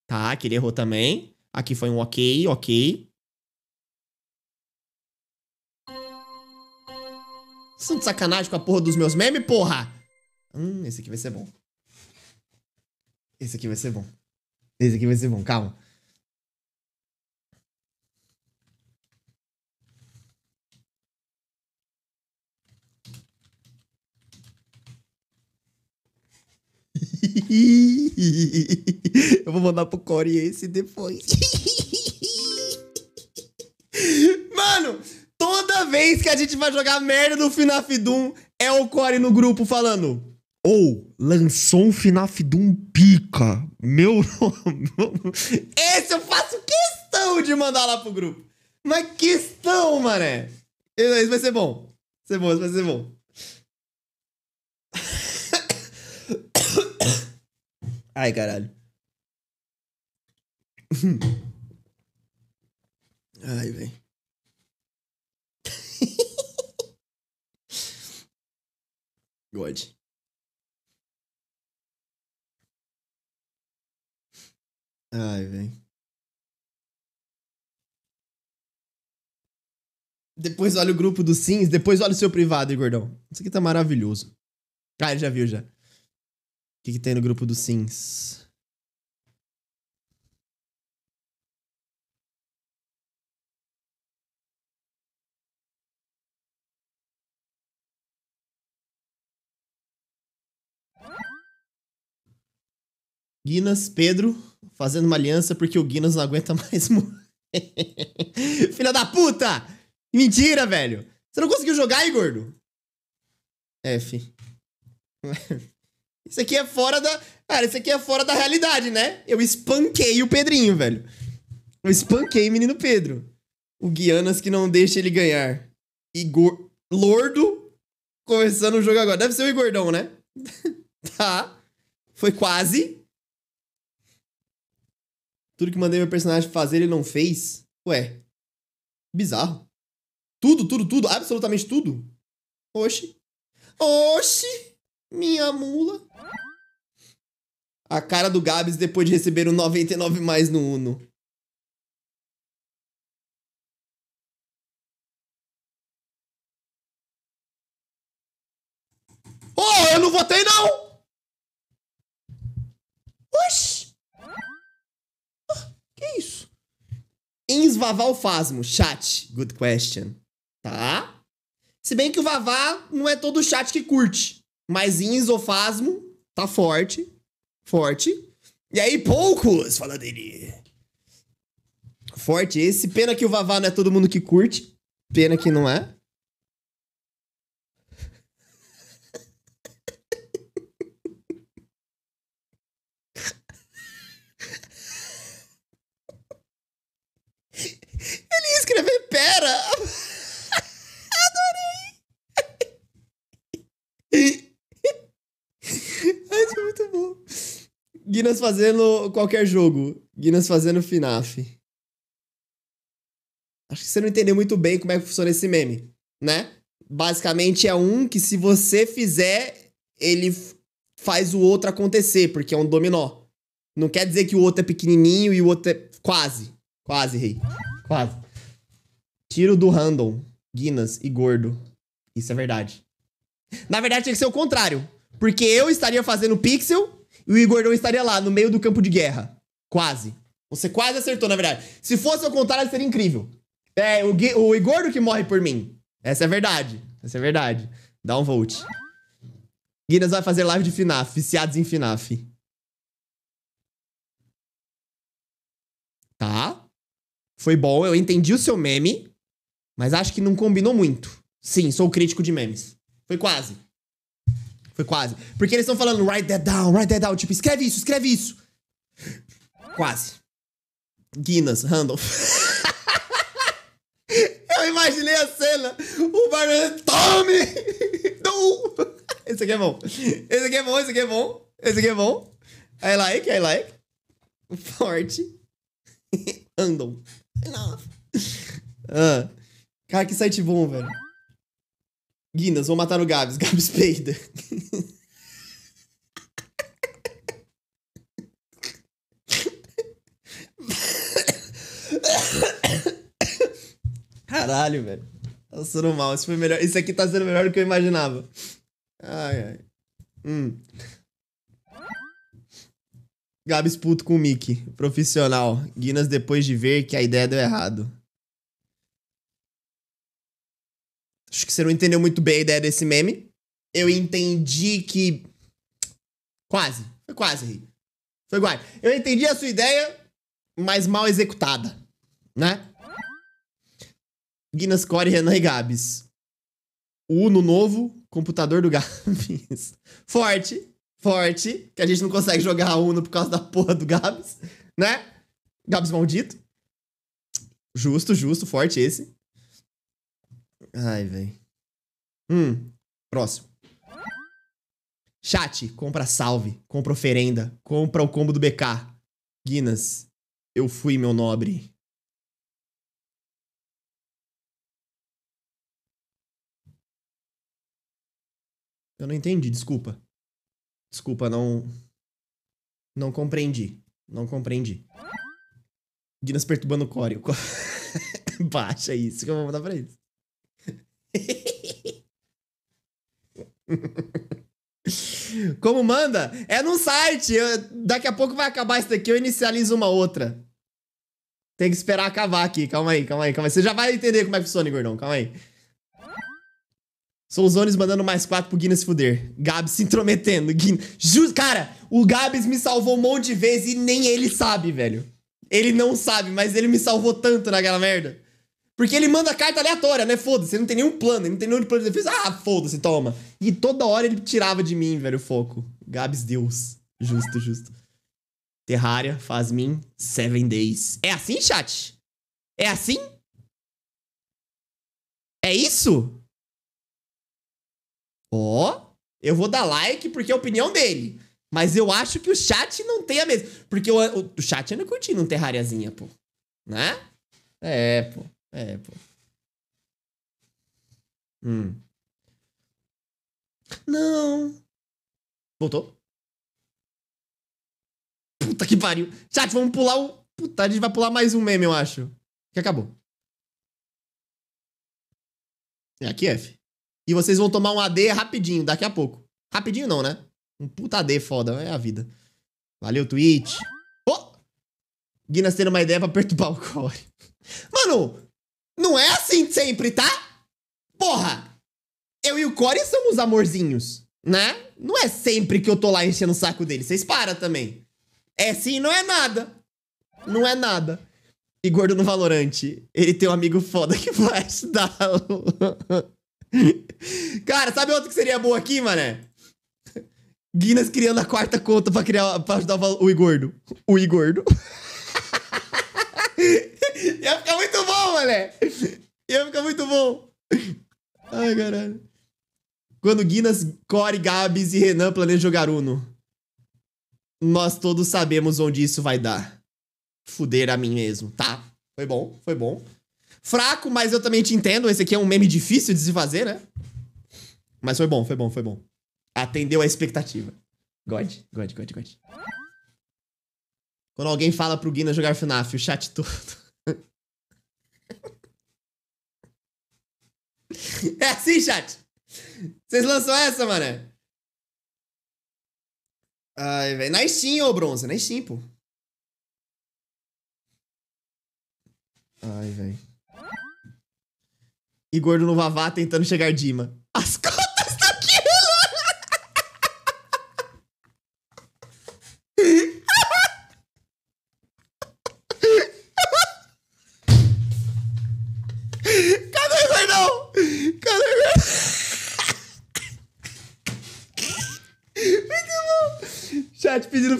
[SPEAKER 1] Tá, aquele errou também. Aqui foi um ok, ok. São de sacanagem com a porra dos meus memes, porra! Hum, esse aqui vai ser bom. Esse aqui vai ser bom. Esse aqui vai ser bom, calma. Eu vou mandar pro Corey esse depois. a gente vai jogar merda do FNAF Doom é o Core no grupo falando. Ou, oh, lançou um FNAF Doom pica. Meu nome. Esse eu faço questão de mandar lá pro grupo. Mas questão, mané. Isso vai ser bom. Vai ser bom, isso vai ser bom. Ai, caralho. Ai, velho. God. Ai, velho. Depois olha o grupo do Sims, depois olha o seu privado, gordão. Isso aqui tá maravilhoso. Ah, ele já viu já. O que, que tem no grupo do Sims? Guinness, Pedro, fazendo uma aliança porque o Guinness não aguenta mais. Filha da puta! Mentira, velho! Você não conseguiu jogar, aí, gordo? F. Isso aqui é fora da. Cara, isso aqui é fora da realidade, né? Eu espanquei o Pedrinho, velho. Eu espanquei o menino Pedro. O Guianas que não deixa ele ganhar. Igor. Lordo começando o jogo agora. Deve ser o Igordão, né? tá. Foi quase. Tudo que mandei meu personagem fazer ele não fez. Ué. Bizarro. Tudo, tudo, tudo. Absolutamente tudo. Oxi. Oxi. Minha mula. A cara do Gabs depois de receber um 99 mais no Uno.
[SPEAKER 2] Oh, eu não votei não!
[SPEAKER 1] esvavar o Fasmo. Chat. Good question. Tá? Se bem que o Vavá não é todo o chat que curte. Mas Insofasmo tá forte. Forte. E aí, poucos fala dele. Forte esse. Pena que o Vavá não é todo mundo que curte. Pena que não é. Pera! Adorei! Isso é muito bom. Guinness fazendo qualquer jogo. Guinness fazendo FNAF. Acho que você não entendeu muito bem como é que funciona esse meme, né? Basicamente é um que se você fizer, ele faz o outro acontecer, porque é um dominó. Não quer dizer que o outro é pequenininho e o outro é quase. Quase, rei. Quase. Tiro do Random, Guinness e Gordo. Isso é verdade. Na verdade, tinha que ser o contrário. Porque eu estaria fazendo pixel e o Igor não estaria lá, no meio do campo de guerra. Quase. Você quase acertou, na verdade. Se fosse o contrário, seria incrível. É, o, o Igor que morre por mim. Essa é verdade. Essa é verdade. Dá um vote. Guinness vai fazer live de FNAF, viciados em FNAF. Tá. Foi bom, eu entendi o seu meme. Mas acho que não combinou muito. Sim, sou crítico de memes. Foi quase. Foi quase. Porque eles estão falando write that down, write that down. Tipo, escreve isso, escreve isso. Quase. Guinness, Randolph. Eu imaginei a cena. O barman, tome! Não! Esse aqui é bom. Esse aqui é bom, esse aqui é bom. Esse aqui é bom. I like, I like. Forte. Randolph. Não. Ah. Cara, que site bom, velho. Guinness, vou matar o Gabs. Gabs peida. Caralho, velho. Tá sendo mal. Isso foi melhor. Isso aqui tá sendo melhor do que eu imaginava. Ai, ai. Hum. Gabs puto com o Mickey. Profissional. Guinness depois de ver que a ideia deu errado. Acho que você não entendeu muito bem a ideia desse meme. Eu entendi que. Quase. Foi quase, Foi quase. Eu entendi a sua ideia, mas mal executada. Né? Guinness Core, Renan e Gabs. O Uno novo, computador do Gabs. Forte, forte, que a gente não consegue jogar Uno por causa da porra do Gabs, né? Gabs maldito. Justo, justo, forte esse. Ai, velho. Hum, próximo. Chat, compra salve, compra oferenda, compra o combo do BK. Guinness, eu fui, meu nobre. Eu não entendi, desculpa. Desculpa, não. Não compreendi. Não compreendi. Guinness perturbando o Core. Baixa isso que eu vou mandar pra eles. Como manda? É num site. Eu, daqui a pouco vai acabar isso daqui, eu inicializo uma outra. Tem que esperar acabar aqui. Calma aí, calma aí, calma aí. Você já vai entender como é que funciona, gordão. Calma aí. Souzones mandando mais quatro pro Guinness fuder. Gabs se intrometendo. Guin... Just... Cara, o Gabs me salvou um monte de vezes e nem ele sabe, velho. Ele não sabe, mas ele me salvou tanto naquela merda. Porque ele manda carta aleatória, né? Foda-se, ele não tem nenhum plano, ele não tem nenhum plano de defesa. Ah, foda-se, toma. E toda hora ele tirava de mim, velho, o foco. Gabs Deus. Justo, justo. Terraria, faz mim Seven Days. É assim, chat? É assim? É isso? Ó, oh, eu vou dar like porque é a opinião dele. Mas eu acho que o chat não tem a mesma. Porque o, o, o chat anda curtindo um Terrariazinha, pô. Né? É, pô. É, pô. Hum. Não. Voltou? Puta que pariu. Chat, vamos pular o. Puta, a gente vai pular mais um meme, eu acho. Que acabou. É, aqui F. E vocês vão tomar um AD rapidinho, daqui a pouco. Rapidinho não, né? Um puta AD foda, é a vida. Valeu, Twitch. Oh! Guinness tendo uma ideia pra perturbar o Core. Mano, não é assim sempre, tá? Porra! Eu e o Corey somos amorzinhos, né? Não é sempre que eu tô lá enchendo o saco dele. Vocês param também. É sim, não é nada. Não é nada. E gordo no Valorante. Ele tem um amigo foda que vai ajudar. Cara, sabe outro que seria bom aqui, mané? Guinness criando a quarta conta pra, criar, pra ajudar o, o Igordo. O Igordo. Ia ficar muito bom, mané. Ia ficar muito bom. Ai, caralho. Quando Guinness, Core, Gabs e Renan planejam jogar Uno. Nós todos sabemos onde isso vai dar. Fuder a mim mesmo. Tá. Foi bom, foi bom. Fraco, mas eu também te entendo. Esse aqui é um meme difícil de se fazer, né? Mas foi bom, foi bom, foi bom. Atendeu a expectativa. God, God, God, God. Quando alguém fala pro Guina jogar FNAF, o chat todo. é assim, chat! Vocês lançam essa, mané? Ai, velho. Na Steam, ô bronze, na Steam, pô. Ai, velho. E gordo no Vavá tentando chegar Dima. As costas!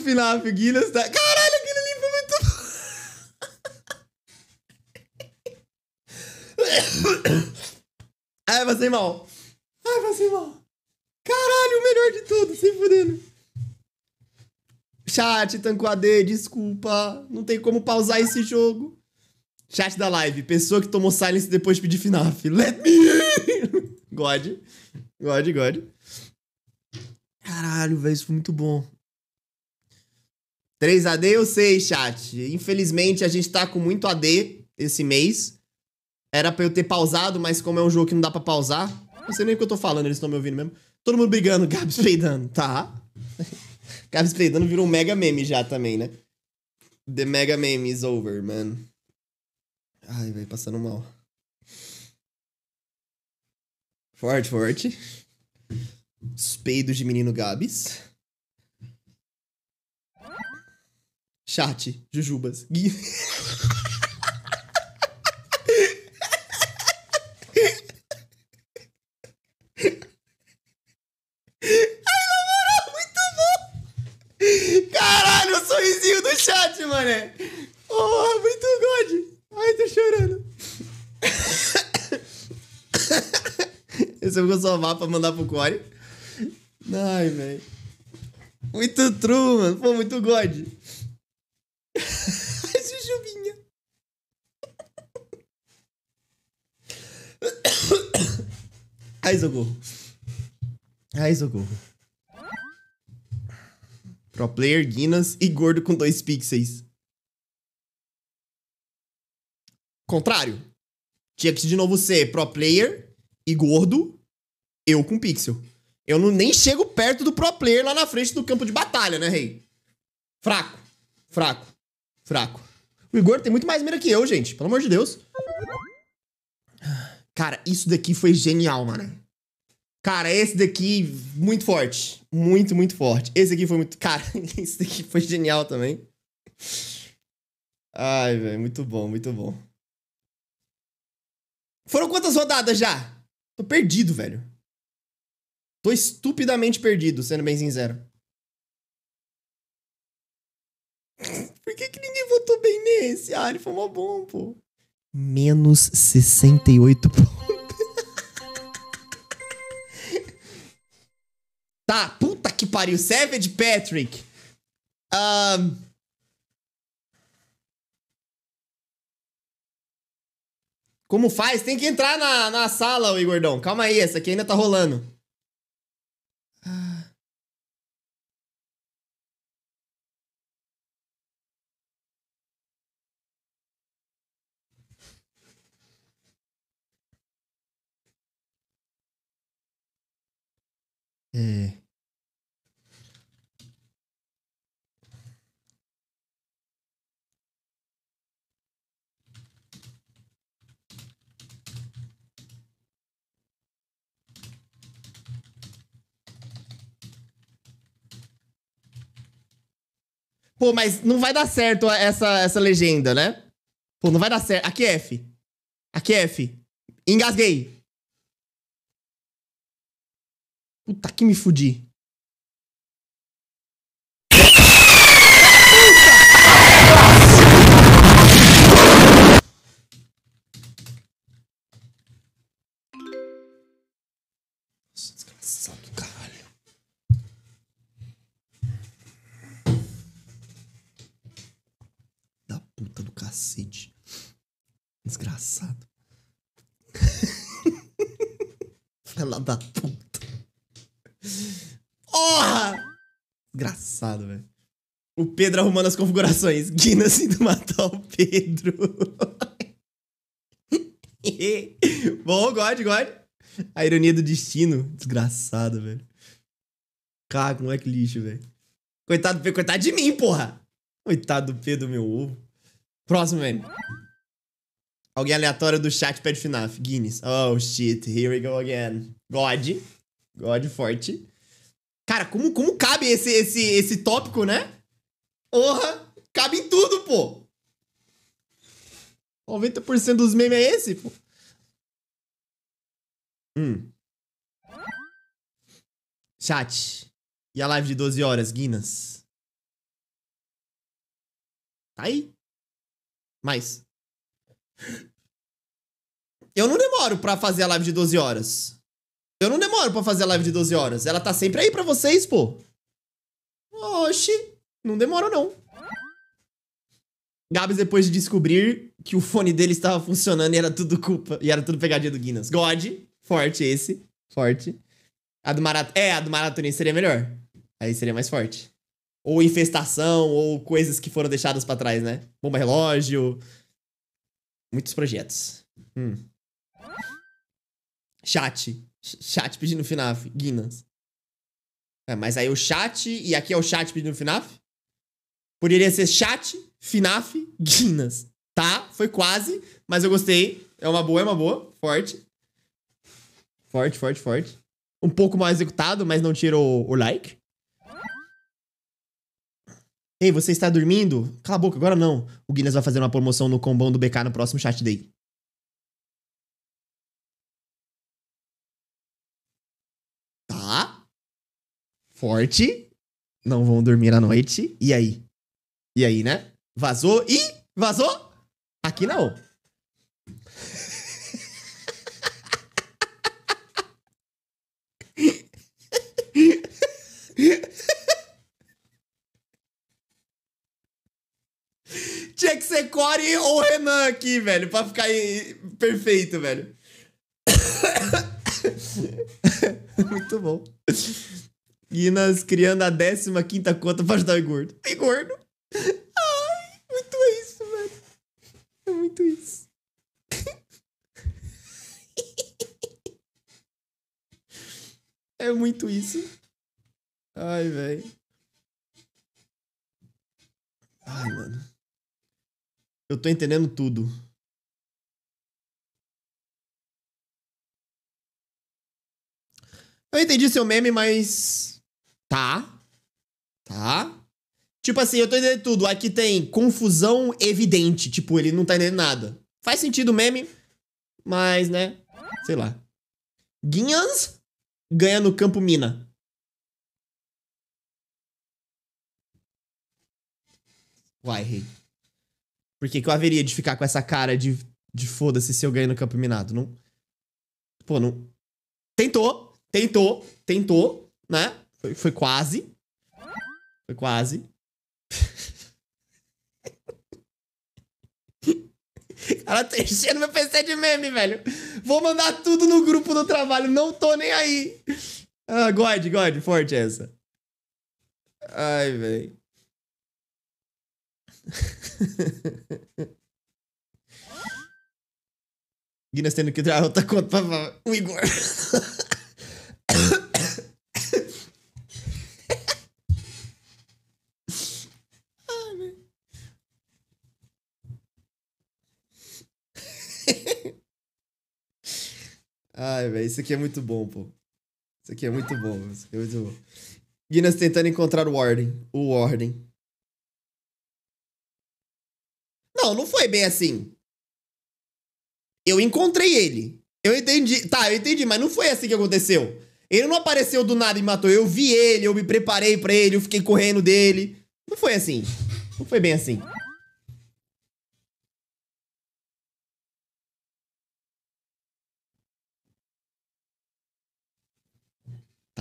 [SPEAKER 1] final, o Guilherme tá. Caralho, aquilo ali foi muito. Ai, passei mal. Ai, passei mal. Caralho, o melhor de tudo, sem fudendo. Chat, tanco AD, desculpa. Não tem como pausar esse jogo. Chat da live. Pessoa que tomou silence depois de pedir FNAF. Let me in! God. God, God. Caralho, velho, isso foi muito bom. 3 AD eu sei, chat. Infelizmente a gente tá com muito AD esse mês. Era pra eu ter pausado, mas como é um jogo que não dá pra pausar. Não sei nem o que eu tô falando, eles estão me ouvindo mesmo. Todo mundo brigando, Gabs peidando. Tá. Gabs peidando virou um mega meme já também, né? The mega meme is over, man. Ai, vai passando mal. Forte, forte. Os peidos de menino Gabs. Chat, Jujubas. Ai, na moral, muito bom! Caralho, o sorrisinho do chat, mané! Oh, muito god! Ai, tô chorando! Esse eu vou salvar mapa mandar pro Core. Ai, velho. Muito true, mano. Pô, muito god. Ai, socorro. Ai, socorro. Pro player, Guinness e gordo com dois pixels. Contrário. Tinha que de novo ser pro player e gordo, eu com pixel. Eu não, nem chego perto do pro player lá na frente do campo de batalha, né, rei? Fraco. Fraco. Fraco. O Igor tem muito mais mira que eu, gente. Pelo amor de Deus. Cara, isso daqui foi genial, mano. Cara, esse daqui, muito forte. Muito, muito forte. Esse aqui foi muito. Cara, esse daqui foi genial também. Ai, velho, muito bom, muito bom. Foram quantas rodadas já? Tô perdido, velho. Tô estupidamente perdido, sendo bem sincero. Por que, que ninguém votou bem nesse? Ah, ele foi mó bom, pô. Menos 68 pontos. tá, puta que pariu. Savage Patrick. Um... Como faz? Tem que entrar na, na sala, Igordão. Calma aí, essa aqui ainda tá rolando. É. Pô, mas não vai dar certo essa, essa legenda, né? Pô, não vai dar certo. Aqui é F. Aqui é F. Engasguei. Puta que me fudi. cacete. Desgraçado. Ela da puta. engraçado, velho. O Pedro arrumando as configurações. Guinness indo matar o Pedro. Bom, God, God. A ironia do destino. Desgraçado, velho. Caco, moleque lixo, velho. Coitado do Pedro. Coitado de mim, porra. Coitado do Pedro, meu ovo. Próximo, velho. Alguém aleatório do chat pede FNAF. Guinness. Oh, shit. Here we go again. God. God forte. Cara, como, como cabe esse, esse, esse tópico, né? Porra, cabe em tudo, pô. 90% dos memes é esse, pô. Hum. Chat. E a live de 12 horas, Guinas. Tá aí. Mais. Eu não demoro pra fazer a live de 12 horas. Eu não demoro para fazer a live de 12 horas. Ela tá sempre aí para vocês, pô. Oxi, não demora não. Gabs, depois de descobrir que o fone dele estava funcionando e era tudo culpa, e era tudo pegadinha do Guinness. God, forte esse, forte. A do marat é, a do maratonista seria melhor. Aí seria mais forte. Ou infestação, ou coisas que foram deixadas para trás, né? Bomba relógio. Muitos projetos. Hum. Chat. Chat pedindo FNAF, Guinness. É, mas aí o chat, e aqui é o chat pedindo FNAF? Poderia ser chat, FNAF, Guinness. Tá? Foi quase, mas eu gostei. É uma boa, é uma boa. Forte. Forte, forte, forte. Um pouco mal executado, mas não tirou o like. Ei, você está dormindo? Cala a boca, agora não. O Guinness vai fazer uma promoção no combão do BK no próximo chat day. forte, não vão dormir à noite. E aí? E aí, né? Vazou e vazou? Aqui não. Tinha que ser Corey ou Renan aqui, velho, pra ficar perfeito, velho. Muito bom. E criando a 15 conta pra ajudar o gordo. E gordo? Ai, muito é isso, velho. É muito isso. É muito isso. Ai, velho. Ai, mano. Eu tô entendendo tudo. Eu entendi seu meme, mas tá? Tá? Tipo assim, eu tô entendendo tudo. Aqui tem confusão evidente. Tipo, ele não tá entendendo nada. Faz sentido o meme, mas, né? Sei lá. Guinhas ganha no campo mina. Uai, rei. Por que, que eu haveria de ficar com essa cara de, de foda-se se eu ganho no campo minado? Não. Pô, não. Tentou, tentou, tentou, né? Foi, foi quase. Foi quase. ela tá enchendo meu PC de meme, velho. Vou mandar tudo no grupo do trabalho, não tô nem aí. Ah, God, God, forte essa. Ai, velho. Guinness tendo que tirar outra conta pra o Igor. Ai, velho, isso aqui é muito bom, pô. Isso aqui é muito bom, isso aqui é muito bom. Guinness tentando encontrar o Warden. O Warden. Não, não foi bem assim. Eu encontrei ele. Eu entendi. Tá, eu entendi, mas não foi assim que aconteceu. Ele não apareceu do nada e matou. Eu vi ele, eu me preparei para ele, eu fiquei correndo dele. Não foi assim. Não foi bem assim.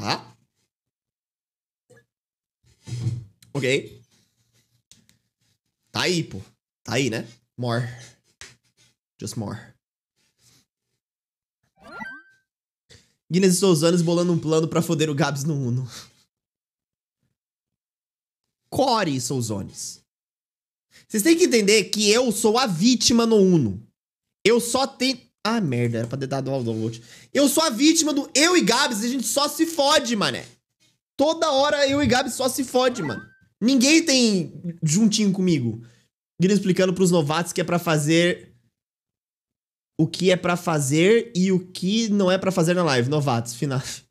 [SPEAKER 1] tá? Ok? Tá aí, pô. Tá aí, né? More. Just more. Guinness e Souzanes bolando um plano pra foder o Gabs no Uno. Core e Souzones. Vocês têm que entender que eu sou a vítima no Uno. Eu só tenho. Ah, merda, era pra ter dado um download. Eu sou a vítima do eu e Gabs, a gente só se fode, mané. Toda hora eu e Gabs só se fode, mano. Ninguém tem juntinho comigo. Guilherme explicando pros novatos que é para fazer o que é para fazer e o que não é para fazer na live, novatos, final.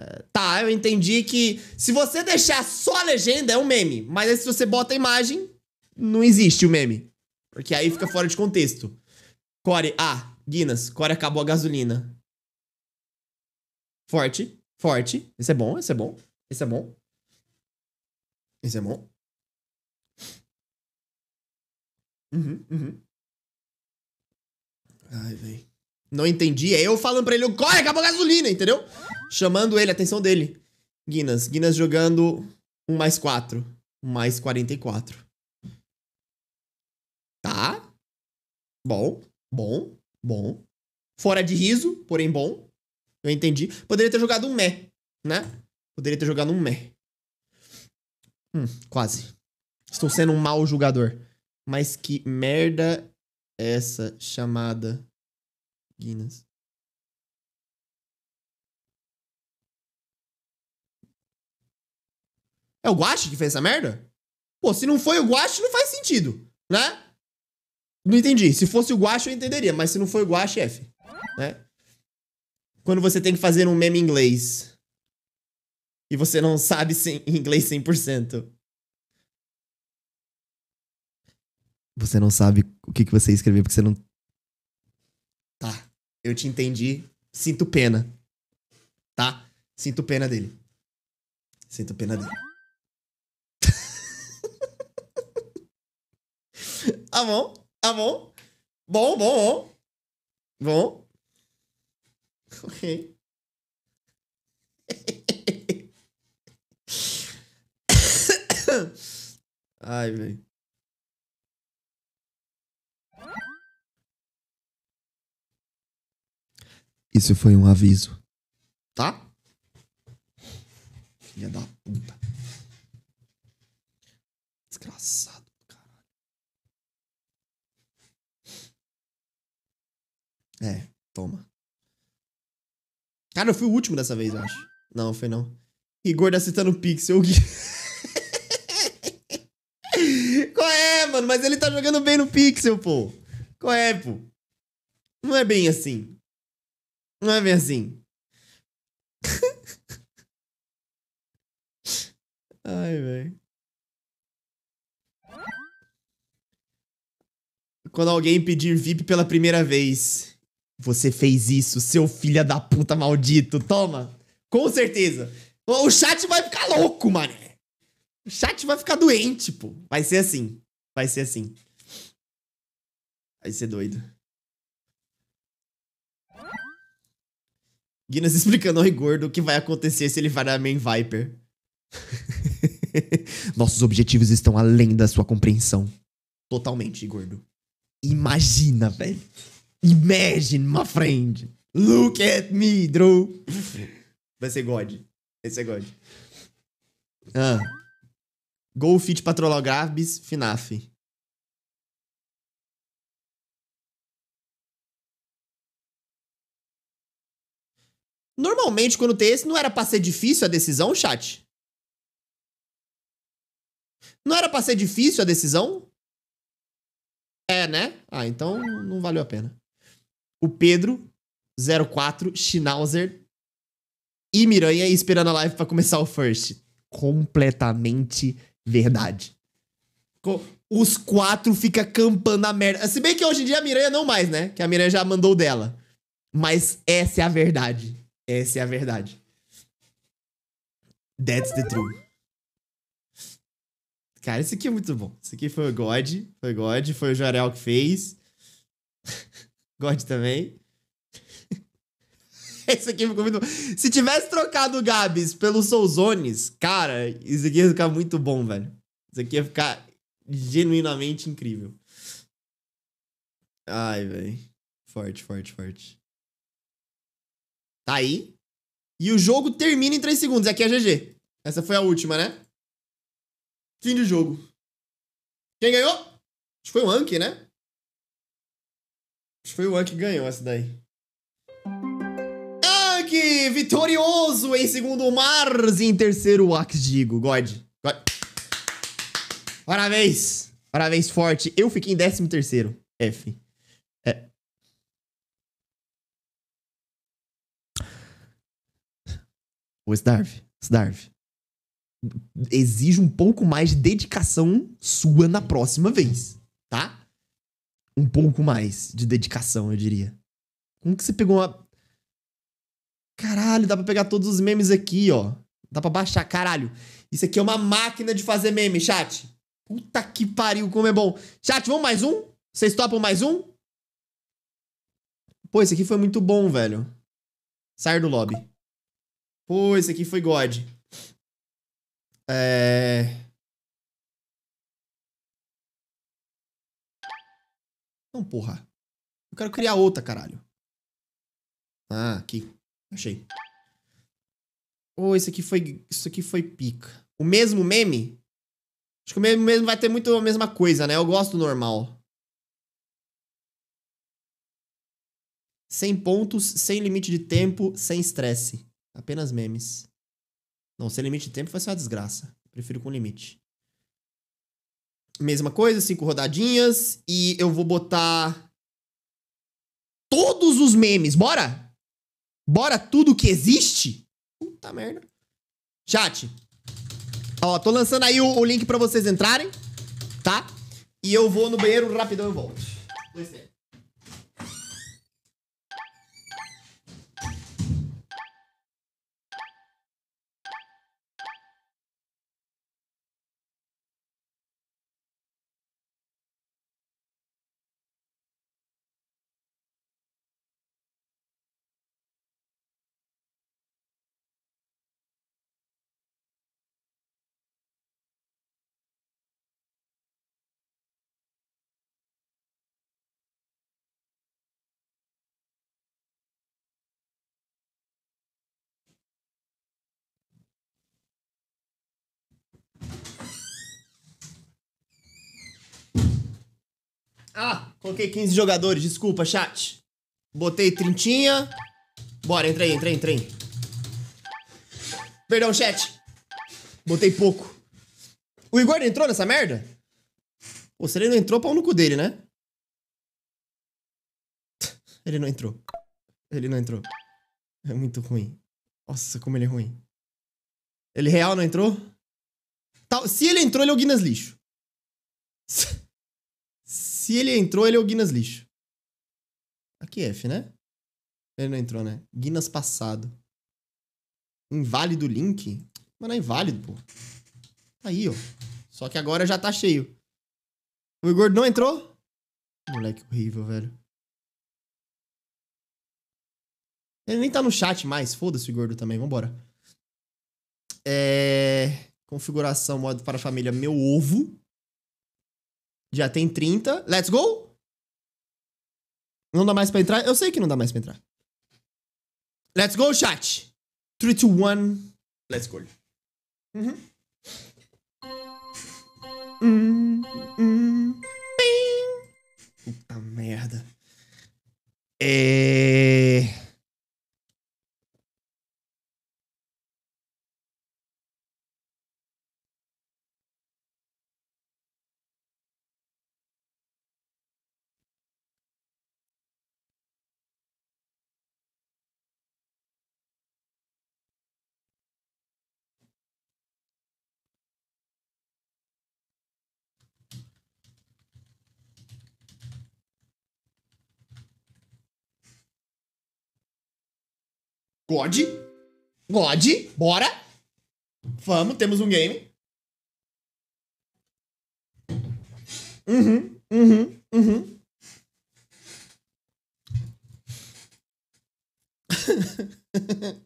[SPEAKER 1] É, tá, eu entendi que se você deixar só a legenda é um meme, mas aí se você bota a imagem, não existe o meme, porque aí fica fora de contexto. Core, ah, Guinness, Core acabou a gasolina. Forte, forte. Esse é bom, esse é bom, esse é bom. Esse é bom. Uhum, uhum. Ai, velho. Não entendi. É eu falando pra ele, corre, acabou a gasolina, entendeu? Chamando ele, a atenção dele. Guinness. Guinness jogando um mais Um Mais 44. Tá. Bom. Bom, bom. Fora de riso, porém bom. Eu entendi. Poderia ter jogado um mé, né? Poderia ter jogado um mé. Hum, quase. Estou sendo um mau jogador. Mas que merda é essa chamada Guinness. É o Guache que fez essa merda? Pô, se não foi o Guache, não faz sentido, né? Não entendi. Se fosse o guache, eu entenderia, mas se não foi o guache, é F. Né? Quando você tem que fazer um meme em inglês e você não sabe em inglês 100%. Você não sabe o que, que você escreveu porque você não. Tá. Eu te entendi. Sinto pena. Tá? Sinto pena dele. Sinto pena dele. tá bom? Amor? Ah, bom, bom, bom. Bom. Ok. Ai, velho. Isso foi um aviso. Tá? Filha da puta. Desgraçado. É, toma. Cara, eu fui o último dessa vez, eu acho. Não, foi não. Igor tá citando Pixel. Qual é, mano? Mas ele tá jogando bem no Pixel, pô. Qual é, pô? Não é bem assim. Não é bem assim. Ai, velho. Quando alguém pedir VIP pela primeira vez. Você fez isso, seu filho da puta maldito. Toma. Com certeza. O chat vai ficar louco, mané. O chat vai ficar doente, pô. Vai ser assim. Vai ser assim. Vai ser doido. Guinness explicando ao rigor do que vai acontecer se ele vai na main Viper. Nossos objetivos estão além da sua compreensão. Totalmente, gordo. Imagina, velho. Imagine, my friend. Look at me, Drew. Vai ser God. Esse é God. Ah. Golfit Patrolograbis FNAF. Normalmente, quando tem esse, não era pra ser difícil a decisão, chat? Não era pra ser difícil a decisão? É, né? Ah, então não valeu a pena o Pedro, 04, Schnauzer e Miranha esperando a live para começar o first. Completamente verdade. os quatro fica campando a merda. Se bem que hoje em dia a Miranha não mais, né? Que a Miranha já mandou dela. Mas essa é a verdade. Essa é a verdade. That's the truth. Cara, isso aqui é muito bom. Isso aqui foi o God. Foi o God, foi o Jarel que fez. God também. Esse aqui ficou muito bom. Se tivesse trocado o Gabs pelo Souzones, cara, isso aqui ia ficar muito bom, velho. Isso aqui ia ficar genuinamente incrível. Ai, velho. Forte, forte, forte. Tá aí. E o jogo termina em 3 segundos. Aqui é GG. Essa foi a última, né? Fim de jogo. Quem ganhou? Acho que foi o Anki, né? Acho que foi o An que ganhou essa daí. Anki, vitorioso em segundo Mars e em terceiro Axe Digo. God. God. Parabéns. Parabéns forte. Eu fiquei em décimo terceiro. F. É. O Starve. Starve exige um pouco mais de dedicação sua na próxima vez, tá? um pouco mais de dedicação, eu diria. Como que você pegou uma. Caralho, dá pra pegar todos os memes aqui, ó. Dá pra baixar, caralho. Isso aqui é uma máquina de fazer meme, chat. Puta que pariu, como é bom. Chat, vamos mais um? Vocês topam mais um? Pô, esse aqui foi muito bom, velho. Sair do lobby. Pô, esse aqui foi God. É. Não, porra. Eu quero criar outra, caralho. Ah, aqui. Achei. Oh, isso aqui foi. Isso aqui foi pica. O mesmo meme? Acho que o mesmo meme vai ter muito a mesma coisa, né? Eu gosto do normal. 100 pontos, sem limite de tempo, sem estresse. Apenas memes. Não, sem limite de tempo vai ser uma desgraça. prefiro com limite mesma coisa, cinco rodadinhas. E eu vou botar todos os memes. Bora? Bora tudo que existe? Puta merda. Chat. Ó, tô lançando aí o, o link para vocês entrarem, tá? E eu vou no banheiro rapidão e volto. Dois, três. Ah, coloquei 15 jogadores, desculpa, chat. Botei trintinha. Bora, entra aí, entra aí, entra aí. Perdão, chat. Botei pouco. O Igor entrou nessa merda? Pô, se ele não entrou, pau no cu dele, né? Ele não entrou. Ele não entrou. É muito ruim. Nossa, como ele é ruim. Ele real não entrou? Tal, se ele entrou, ele é o Guinness Lixo. Se ele entrou, ele é o Guinness lixo. Aqui é F, né? Ele não entrou, né? Guinness passado. Inválido link? Mano, é inválido, pô. Tá aí, ó. Só que agora já tá cheio. O Igor não entrou? Moleque horrível, velho. Ele nem tá no chat mais. Foda-se o gordo também. Vambora. É... Configuração, modo para família, meu ovo. Já tem 30. Let's go! Não dá mais pra entrar? Eu sei que não dá mais pra entrar. Let's go, chat! 3, 2, 1. Let's go. Uhum. Hum, hum, Puta merda. É... God. God, bora. Vamos, temos um game. Uhum, uhum, uhum.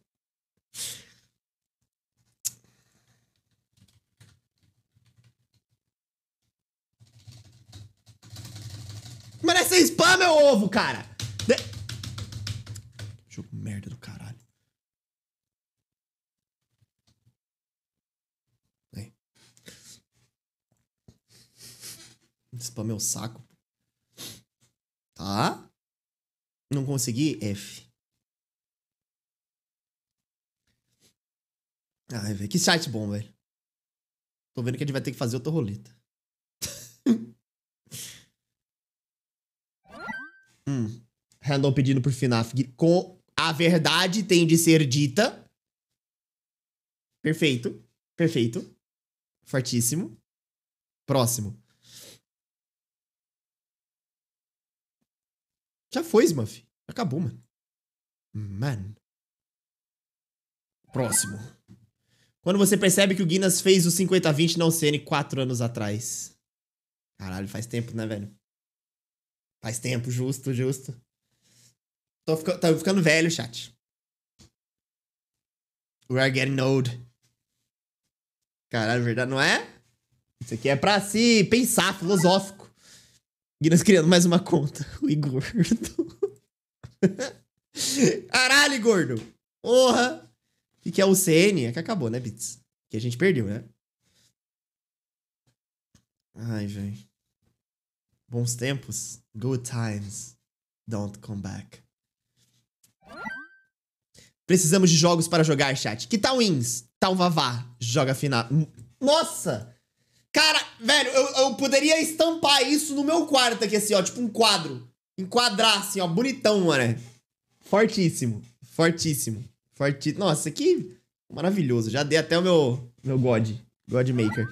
[SPEAKER 1] Mas essa é spam, meu ovo, cara! Spam meu saco. Tá? Não consegui? F. Ai, velho. Que site bom, velho. Tô vendo que a gente vai ter que fazer outra roleta. hum. Randall pedindo por FNAF. Com a verdade tem de ser dita. Perfeito. Perfeito. Fortíssimo. Próximo. Já foi, Smurf. Acabou, mano. Man. Próximo. Quando você percebe que o Guinness fez o 50-20 na UCN quatro anos atrás. Caralho, faz tempo, né, velho? Faz tempo, justo, justo. Tô, fico, tô ficando velho, chat. We are getting old. Caralho, verdade, não é? Isso aqui é pra se pensar, filosófico. Guinness criando mais uma conta. O Igordo. Caralho, gordo! Porra! E que é o CN, é que acabou, né, Bits? Que a gente perdeu, né? Ai, velho. Bons tempos. Good times. Don't come back. Precisamos de jogos para jogar, chat. Que tal Wins? Tal Vavá? Joga final. Nossa! Cara, velho, eu, eu poderia estampar isso no meu quarto aqui, assim, ó. Tipo um quadro. Enquadrar, assim, ó. Bonitão, mano. Fortíssimo. Fortíssimo. Fortíssimo. Nossa, aqui maravilhoso. Já dei até o meu, meu God. Maker.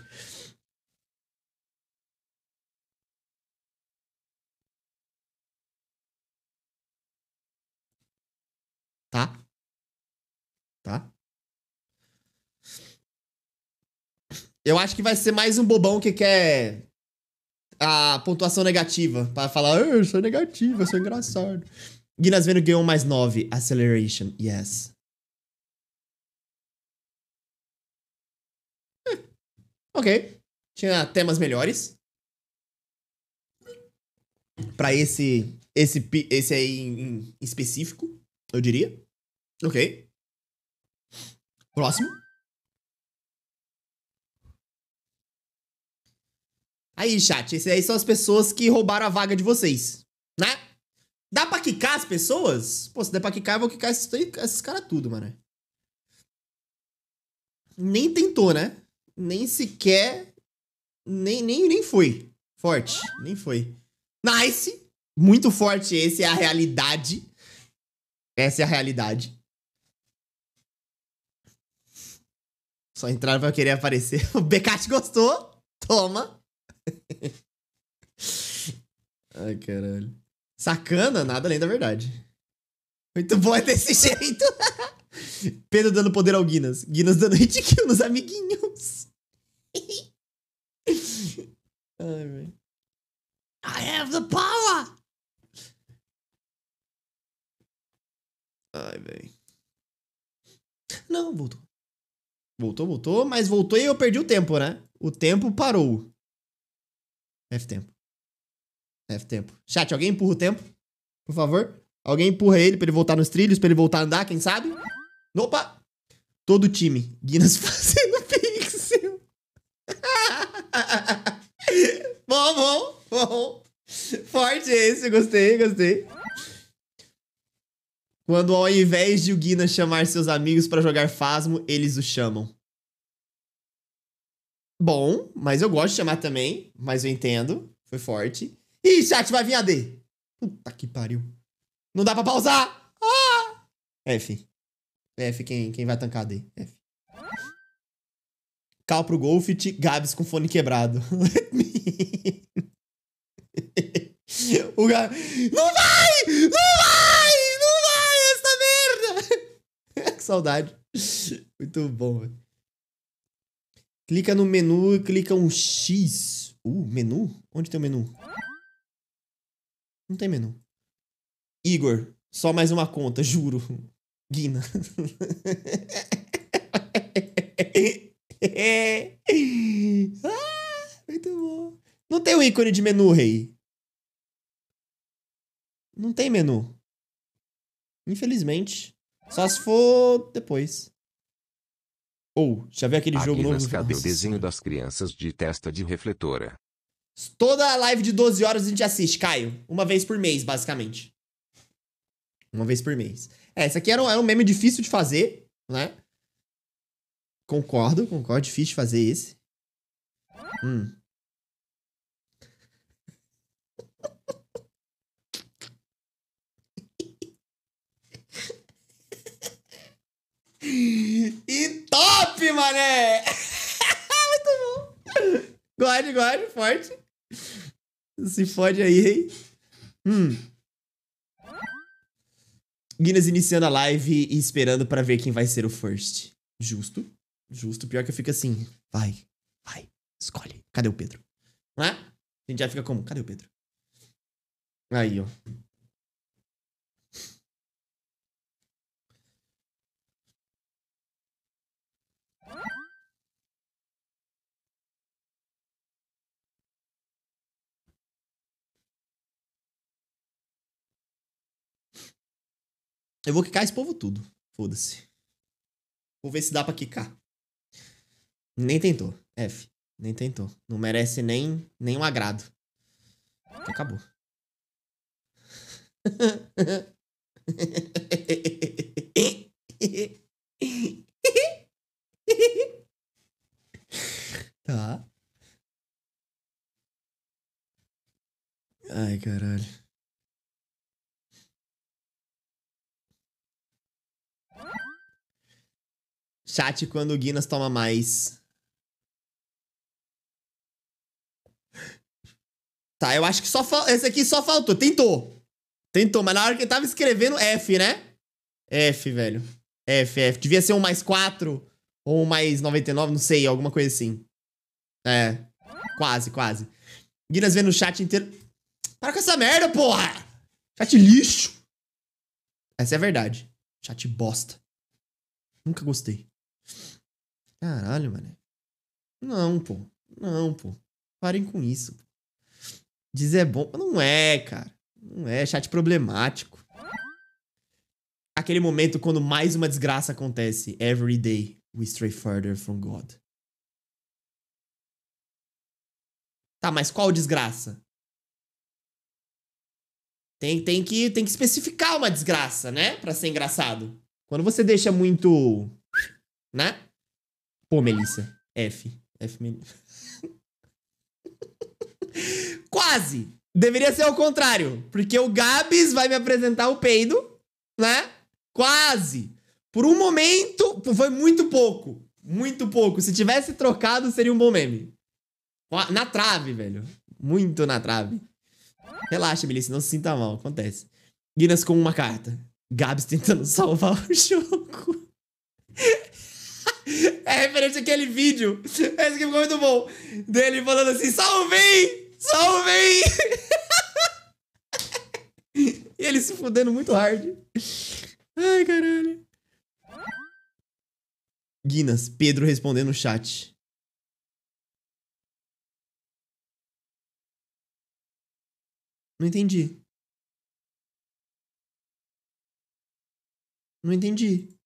[SPEAKER 1] Tá? Tá? Eu acho que vai ser mais um bobão que quer a pontuação negativa. para falar, eu sou negativo, eu sou engraçado. Guinness Veno ganhou mais 9. Acceleration, yes. Hum, ok. Tinha temas melhores. para esse, esse, esse aí em específico, eu diria. Ok. Próximo. Aí, chat, esses aí são as pessoas que roubaram a vaga de vocês, né? Dá pra quicar as pessoas? Pô, se der pra quicar, eu vou quicar esses, esses caras tudo, mano. Nem tentou, né? Nem sequer. Nem, nem, nem foi. Forte. Nem foi. Nice! Muito forte esse, é a realidade. Essa é a realidade. Só entraram pra querer aparecer. O Becate gostou. Toma. Ai, caralho. Sacana, nada além da verdade. Muito bom é desse jeito. Pedro dando poder ao Guinness. Guinness dando hit kill nos amiguinhos. Ai, velho. I have the power! Ai, velho. Não, voltou. Voltou, voltou, mas voltou e eu perdi o tempo, né? O tempo parou. F tempo. F tempo. Chat, alguém empurra o tempo? Por favor. Alguém empurra ele pra ele voltar nos trilhos, pra ele voltar a andar, quem sabe? Opa! Todo time. Guinness fazendo pixel. bom, bom, bom. Forte esse, gostei, gostei. Quando ao invés de o Guinness chamar seus amigos para jogar Fasmo, eles o chamam bom, mas eu gosto de chamar também, mas eu entendo, foi forte. Ih, chat, vai vir AD. Puta que pariu. Não dá pra pausar! Ah! F. F, quem, quem vai tancar AD? F. Cal pro Golfit, Gabs com fone quebrado. o Não vai! Não vai! Não vai essa merda! que saudade. Muito bom, velho. Clica no menu e clica um X. Uh, menu? Onde tem o menu? Não tem menu. Igor, só mais uma conta, juro. Guina. ah, muito bom. Não tem o um ícone de menu, rei. Não tem menu. Infelizmente. Só se for depois. Ou, já vê aquele jogo novo? Cadê o
[SPEAKER 2] desenho das crianças de testa de refletora?
[SPEAKER 1] Toda live de 12 horas a gente assiste, Caio. Uma vez por mês, basicamente. Uma vez por mês. É, isso aqui era um, era um meme difícil de fazer, né? Concordo, concordo. Difícil de fazer esse. Hum. E top, mané! Muito bom. Guarde, guarde, forte. Se fode aí, hein? Hum. Guinness iniciando a live e esperando para ver quem vai ser o first. Justo. Justo. Pior que eu fico assim. Vai. Vai. Escolhe. Cadê o Pedro? Não é? A gente já fica como? Cadê o Pedro? Aí, ó. Eu vou quicar esse povo tudo. Foda-se. Vou ver se dá pra quicar. Nem tentou. F. Nem tentou. Não merece nem um agrado. Então acabou. tá. Ai, caralho. Chat quando o Guinness toma mais. Tá, eu acho que só falta. Esse aqui só faltou. Tentou. Tentou, mas na hora que ele tava escrevendo F, né? F, velho. F, F. Devia ser um mais 4 ou um mais 99, não sei, alguma coisa assim. É. Quase, quase. Guinness vendo o chat inteiro. Para com essa merda, porra! Chat lixo! Essa é a verdade. Chat bosta. Nunca gostei. Caralho, mano. Não, pô. Não, pô. Parem com isso. Dizer é bom. Não é, cara. Não é. Chat problemático. Aquele momento quando mais uma desgraça acontece. Every day we stray further from God. Tá, mas qual desgraça? Tem, tem, que, tem que especificar uma desgraça, né? Pra ser engraçado. Quando você deixa muito. né? Pô, Melissa. F. F Melissa. Quase! Deveria ser ao contrário. Porque o Gabs vai me apresentar o peido, né? Quase! Por um momento, foi muito pouco. Muito pouco. Se tivesse trocado, seria um bom meme. Na trave, velho. Muito na trave. Relaxa, Melissa, não se sinta mal. Acontece. Guinness com uma carta. Gabs tentando salvar o jogo. É referente àquele vídeo. Esse aqui ficou muito bom. Dele falando assim: salvei! Salvei! e ele se fudendo muito hard. Ai, caralho. Guinas, Pedro respondendo no chat. Não entendi. Não entendi.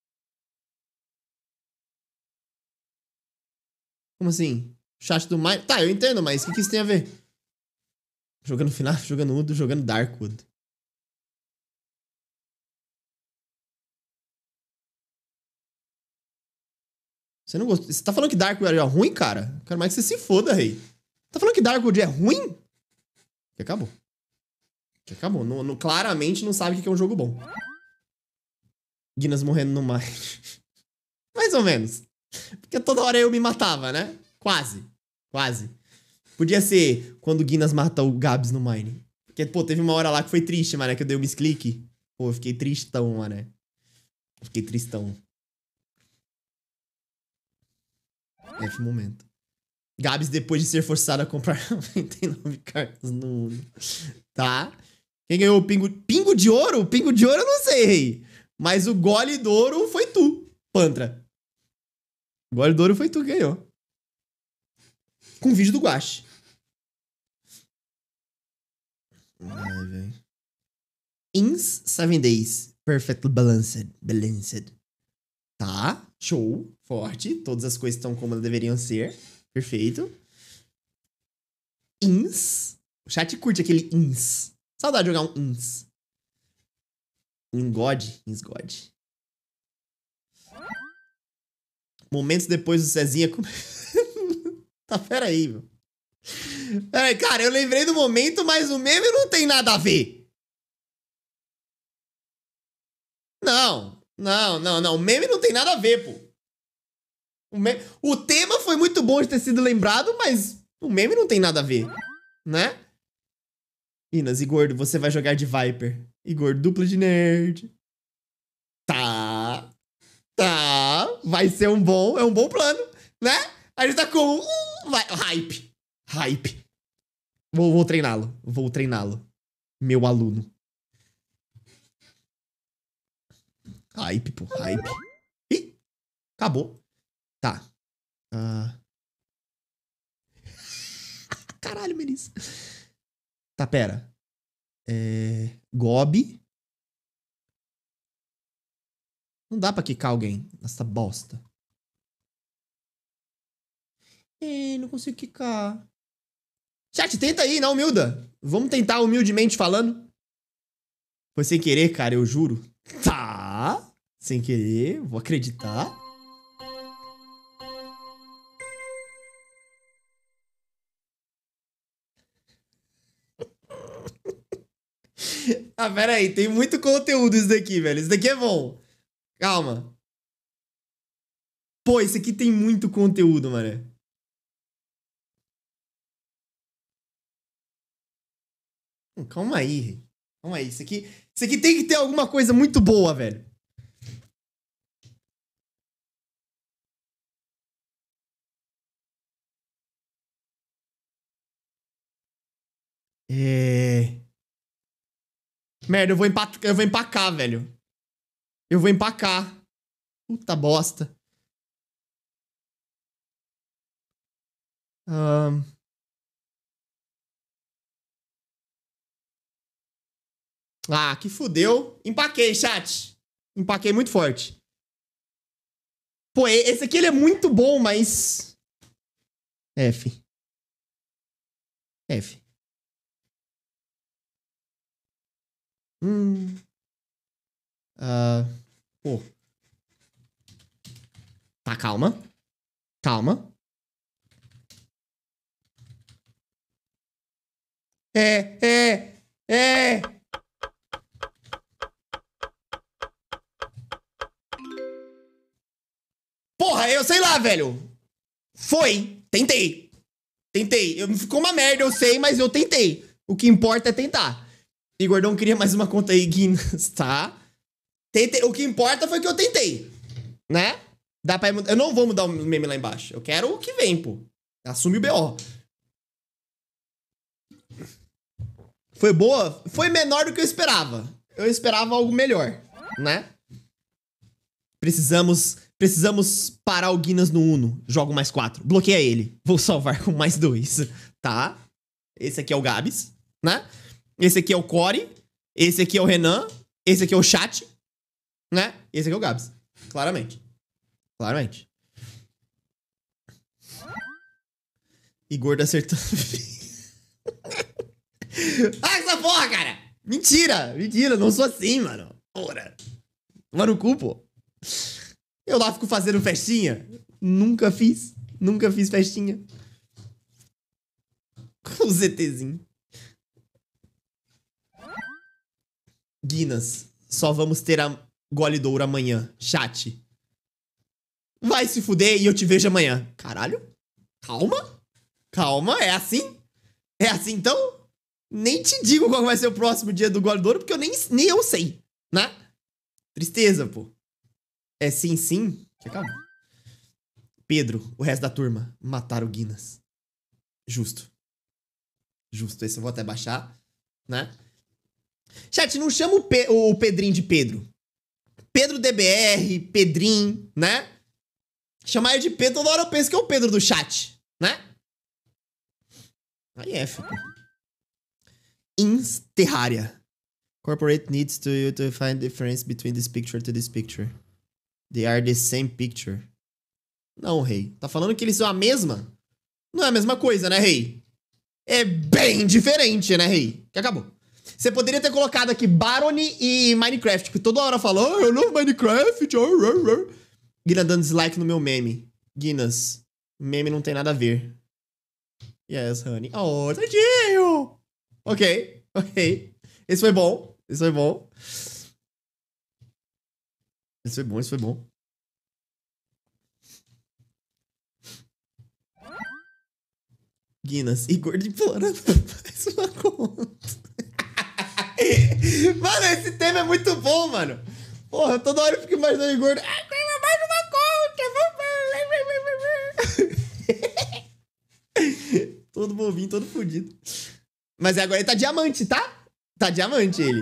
[SPEAKER 1] Como assim? Chat do Mine. Tá, eu entendo, mas o que, que isso tem a ver? Jogando final, jogando Udo, jogando Darkwood. Você não gostou. Você tá falando que Darkwood é ruim, cara? Quero mais que você se foda, rei. Tá falando que Darkwood é ruim? Que acabou. Que acabou. Não, claramente não sabe o que é um jogo bom. Guinness morrendo no mar. mais ou menos. Porque toda hora eu me matava, né? Quase. Quase. Podia ser quando o Guinness mata o Gabs no Mine. Porque, pô, teve uma hora lá que foi triste, mano, que eu dei um misclick. Pô, eu fiquei tristão, mano. Fiquei tristão. F momento. Gabs, depois de ser forçado a comprar 99 cartas no Uno. Tá? Quem ganhou o pingo? Pingo de ouro? Pingo de ouro eu não sei, Mas o gole do ouro foi tu, Pantra. Gole do ouro foi tu que ganhou. Com vídeo do Guache. Ai, velho. Ins Seven Days. Perfect Balanced. Balanced. Tá. Show. Forte. Todas as coisas estão como elas deveriam ser. Perfeito. Ins. O chat curte aquele ins. Saudade de jogar um ins. um God. Ins God. Momentos depois do Cezinha. Come... tá, peraí, meu. Peraí, cara, eu lembrei do momento, mas o meme não tem nada a ver. Não, não, não, não. O meme não tem nada a ver, pô. O, meme... o tema foi muito bom de ter sido lembrado, mas o meme não tem nada a ver, né? Inas e Gordo, você vai jogar de Viper. E Gordo, dupla de nerd. vai ser um bom, é um bom plano, né? Aí ele tá com vai, hype. Hype. Vou, vou treiná-lo. Vou treiná-lo. Meu aluno. Hype, pô. Hype. Ih, acabou. Tá. Uh... Caralho, Melissa. Tá, pera. É... Gobi. Não dá pra quicar alguém nessa bosta. Ei, não consigo quicar. Chat, tenta aí, na humilda. Vamos tentar humildemente falando. Foi sem querer, cara, eu juro. Tá. Sem querer, vou acreditar. ah, pera aí, tem muito conteúdo isso daqui, velho. Isso daqui é bom. Calma. Pô, isso aqui tem muito conteúdo, mané. Hum, calma aí, calma aí. Isso aqui, isso aqui tem que ter alguma coisa muito boa, velho. É... Merda, eu vou, eu vou empacar, velho. Eu vou empacar. Puta bosta. Um... Ah, que fudeu. Empaquei, chat. Empaquei muito forte. Pô, esse aqui ele é muito bom, mas... F. F. Hum... Uh, pô. Tá, calma. Calma.
[SPEAKER 2] É, é, é.
[SPEAKER 1] Porra, eu sei lá, velho. Foi. Tentei. Tentei. Eu, ficou uma merda, eu sei, mas eu tentei. O que importa é tentar. Igor, não queria mais uma conta aí, Guinness, tá? Tentei, o que importa foi que eu tentei. Né? Dá pra Eu não vou mudar o meme lá embaixo. Eu quero o que vem, pô. Assume o BO. Foi boa? Foi menor do que eu esperava. Eu esperava algo melhor, né? Precisamos precisamos parar o Guinness no Uno. Jogo mais quatro. Bloqueia ele. Vou salvar com mais dois, tá? Esse aqui é o Gabs, né? Esse aqui é o Core. Esse aqui é o Renan. Esse aqui é o Chat né? Esse aqui é o Gabs. Claramente. Claramente. E gordo acertando. Ai, ah, essa porra, cara! Mentira! Mentira, não sou assim, mano. Ora. mano no cu, pô. Eu lá fico fazendo festinha. Nunca fiz. Nunca fiz festinha. o ZTzinho. Guinness. Só vamos ter a gole douro amanhã, chat. Vai se fuder e eu te vejo amanhã. Caralho? Calma? Calma, é assim? É assim então? Nem te digo qual vai ser o próximo dia do gole douro, porque eu nem, nem eu sei, né? Tristeza, pô. É sim, sim. Acabou. Pedro, o resto da turma, mataram o Guinness. Justo. Justo. Esse eu vou até baixar, né? Chat, não chama o, Pe o Pedrinho de Pedro. Pedro DBR, Pedrim, né? Chamar ele de Pedro, toda hora eu penso que é o Pedro do chat, né? Aí é, pô. Ins Terraria. Corporate needs to you to find difference between this picture to this picture. They are the same picture. Não, rei. Tá falando que eles são a mesma? Não é a mesma coisa, né, rei? É bem diferente, né, rei? Que acabou. Você poderia ter colocado aqui Barony e Minecraft, que toda hora fala, oh, eu não Minecraft. Guina dando dislike no meu meme. Guinas, meme não tem nada a ver. Yes, honey. Oh, tadinho! Ok, ok. Esse foi bom. Esse foi bom. Esse foi bom, esse foi bom. Guinness, Igor de implorando. faz uma conta. mano, esse tema é muito bom, mano. Porra, toda hora eu fico imaginando ele gordo. Ah, mais uma conta, Todo bovinho, todo fodido. Mas agora ele tá diamante, tá? Tá diamante ele.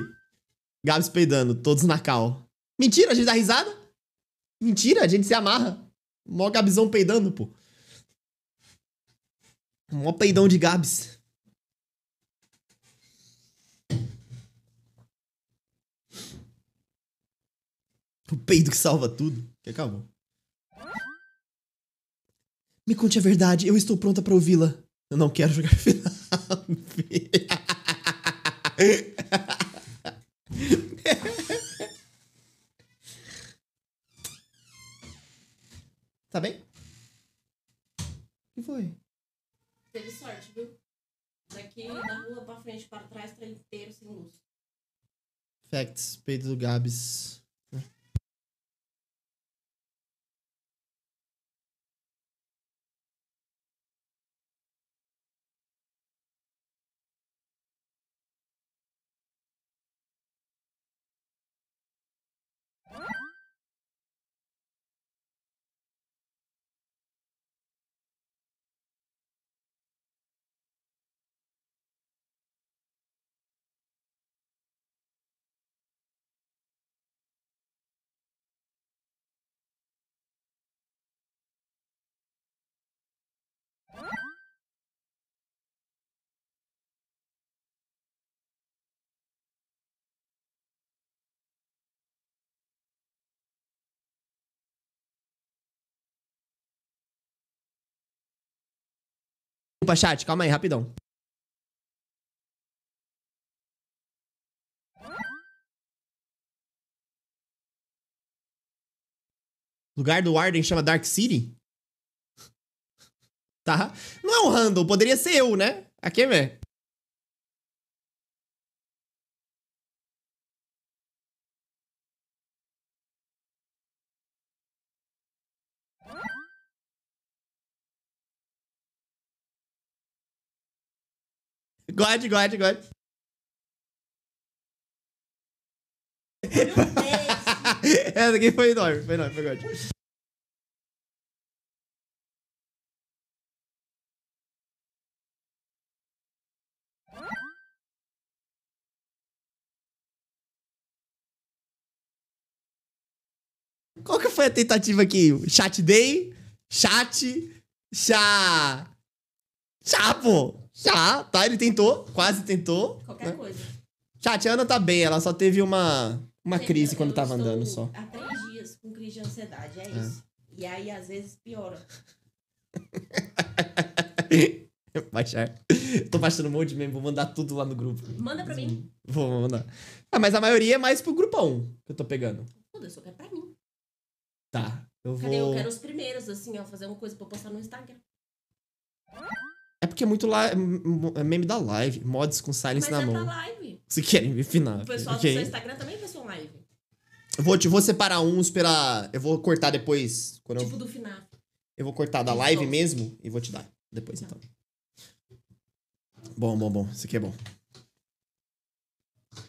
[SPEAKER 1] Gabs peidando, todos na cal. Mentira, a gente dá risada? Mentira, a gente se amarra. Mó Gabzão peidando, pô. Mó peidão de Gabs. O peido que salva tudo. Que acabou. Me conte a verdade, eu estou pronta para ouvi-la. Eu não quero jogar final. tá bem?
[SPEAKER 3] O que foi? Teve sorte, viu? Daqui da rua pra frente, para trás, tá inteiro sem luz.
[SPEAKER 1] Facts, peito do Gabs. Desculpa, chat, calma aí, rapidão. Lugar do Warden chama Dark City? tá? Não é um Randall? poderia ser eu, né? Aqui é Gode, Gode, Gode. Essa aqui foi enorme, foi enorme, foi enorme. Qual que foi a tentativa aqui? Chat Day? Chat? Chá... Chapo! Já, tá? Ele tentou, quase tentou. Qualquer né? coisa. Chat, a Ana tá bem, ela só teve uma, uma crise quando tava andando só.
[SPEAKER 3] Há três dias com crise de ansiedade, é, é. isso. E aí, às vezes, piora.
[SPEAKER 1] Baixar. Tô baixando um monte mesmo, vou mandar tudo lá no grupo. Manda pra mim. Vou, vou mandar. Ah, mas a maioria é mais pro grupão que eu tô pegando.
[SPEAKER 3] Foda-se, eu quero pra mim.
[SPEAKER 1] Tá. Eu vou. Cadê? Eu quero
[SPEAKER 3] os primeiros, assim, ó, fazer uma coisa pra postar no Instagram.
[SPEAKER 1] É porque é muito live, é é meme da live. Mods com silence Mas na é mão. Pra live. Se querem me final. O pessoal okay. do seu
[SPEAKER 3] Instagram também fez um live.
[SPEAKER 1] Eu vou, te, vou separar uns esperar, Eu vou cortar depois. Quando tipo eu, do final. Eu vou cortar da live mesmo e vou te dar depois tá. então. Bom, bom, bom. Isso aqui é bom.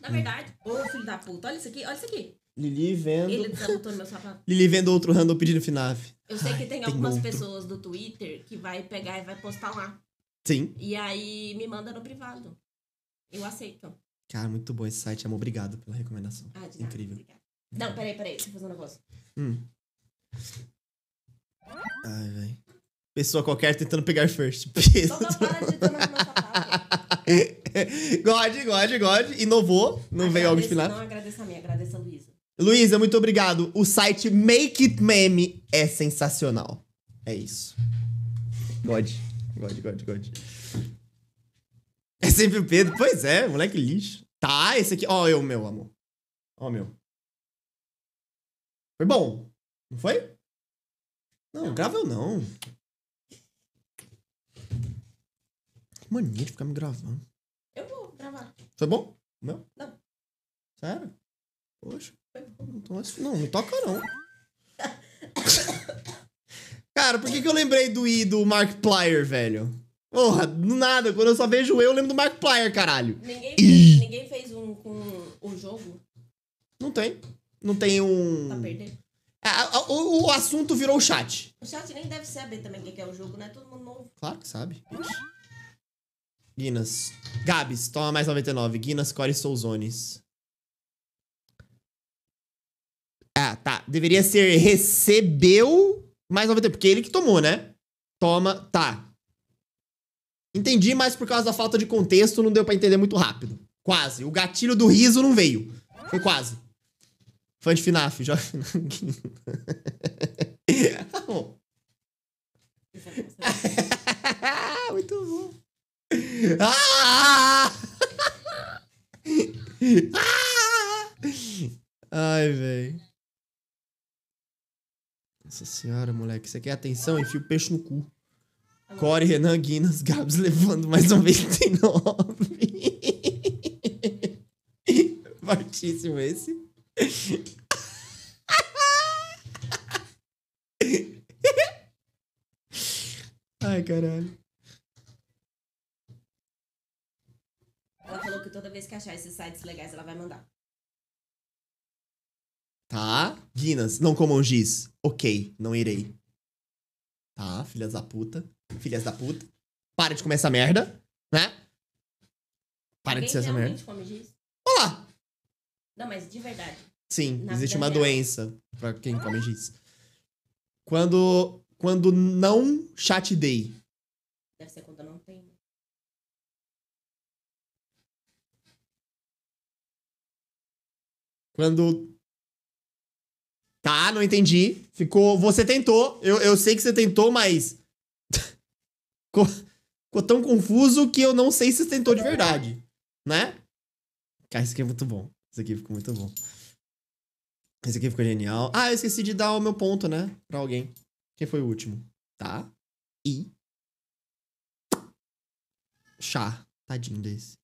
[SPEAKER 1] Na verdade,
[SPEAKER 3] ô filho da puta, olha isso aqui, olha isso aqui.
[SPEAKER 1] Lili vendo. Ele desabotou tá
[SPEAKER 3] botando meu sapato.
[SPEAKER 1] Lili vendo outro random pedindo FNAF.
[SPEAKER 3] Eu sei Ai, que tem, tem algumas outro. pessoas do Twitter que vai pegar e vai postar lá. Sim. E aí me manda no privado. Eu aceito.
[SPEAKER 1] Cara, muito bom esse site, amor. Obrigado pela recomendação. Ah, de Incrível. Não, peraí,
[SPEAKER 3] peraí. Deixa eu fazer um negócio.
[SPEAKER 1] Hum. Ai, velho. Pessoa qualquer tentando pegar first. Pessoa... para de tomar God, God, God. Inovou. Não veio algo de final. Não,
[SPEAKER 3] agradeço a mim. Agradeço a Luísa.
[SPEAKER 1] Luísa, muito obrigado. O site Make It Meme é sensacional. É isso. God. God, God, God. É sempre o Pedro. Pois é, moleque lixo. Tá, esse aqui. Ó, oh, eu, meu amor. Ó, oh, meu. Foi bom. Não foi? Não, não. grava eu não. Que mania de ficar me gravando. Eu vou gravar. Foi bom? Não? Não. Sério? Poxa. Não, não toca não. Cara, por que, que eu lembrei do I do Mark Plyer, velho? Porra, do nada, quando eu só vejo eu, eu lembro do Mark Plyer, caralho.
[SPEAKER 3] Ninguém fez, ninguém fez um com o um jogo?
[SPEAKER 1] Não tem. Não tem um. Tá perdendo. É, o, o, assunto virou o chat.
[SPEAKER 3] O chat nem deve saber também o que é o jogo, né? Todo mundo novo.
[SPEAKER 1] Claro que sabe. Guinness. Gabs, toma mais 99. Guinness, Core Souzones. Ah, tá. Deveria ser recebeu mais 90, porque ele que tomou, né? Toma, tá. Entendi, mas por causa da falta de contexto não deu para entender muito rápido. Quase. O gatilho do riso não veio. Foi quase. Fã de FNAF, já. tá bom. muito bom. Ah! ah! Ai, velho. Nossa senhora, moleque. Você quer atenção? Enfia o peixe no cu. Core, Renan, Guinness, Gabs levando mais nove, Fortíssimo esse.
[SPEAKER 2] Ai, caralho.
[SPEAKER 3] Ela falou que toda vez que achar esses sites legais, ela vai mandar.
[SPEAKER 1] Tá? Guinas, não comam giz. Ok, não irei. Tá, filhas da puta. Filhas da puta. Para de comer essa merda, né? Para Alguém de ser essa merda.
[SPEAKER 3] come giz? Olá! Não, mas de verdade.
[SPEAKER 1] Sim, Na existe uma real. É- doença pra quem come giz. Quando, quando não chatidei.
[SPEAKER 3] Deve ser quando não tem.
[SPEAKER 1] Quando Tá, não entendi. Ficou. Você tentou. Eu, eu sei que você tentou, mas. ficou, ficou tão confuso que eu não sei se você tentou de verdade. Né? Cara, isso aqui é muito bom. Isso aqui ficou muito bom. Esse aqui ficou genial. Ah, eu esqueci de dar o meu ponto, né? Pra alguém. Quem foi o último? Tá. E. Chá. Tadinho desse.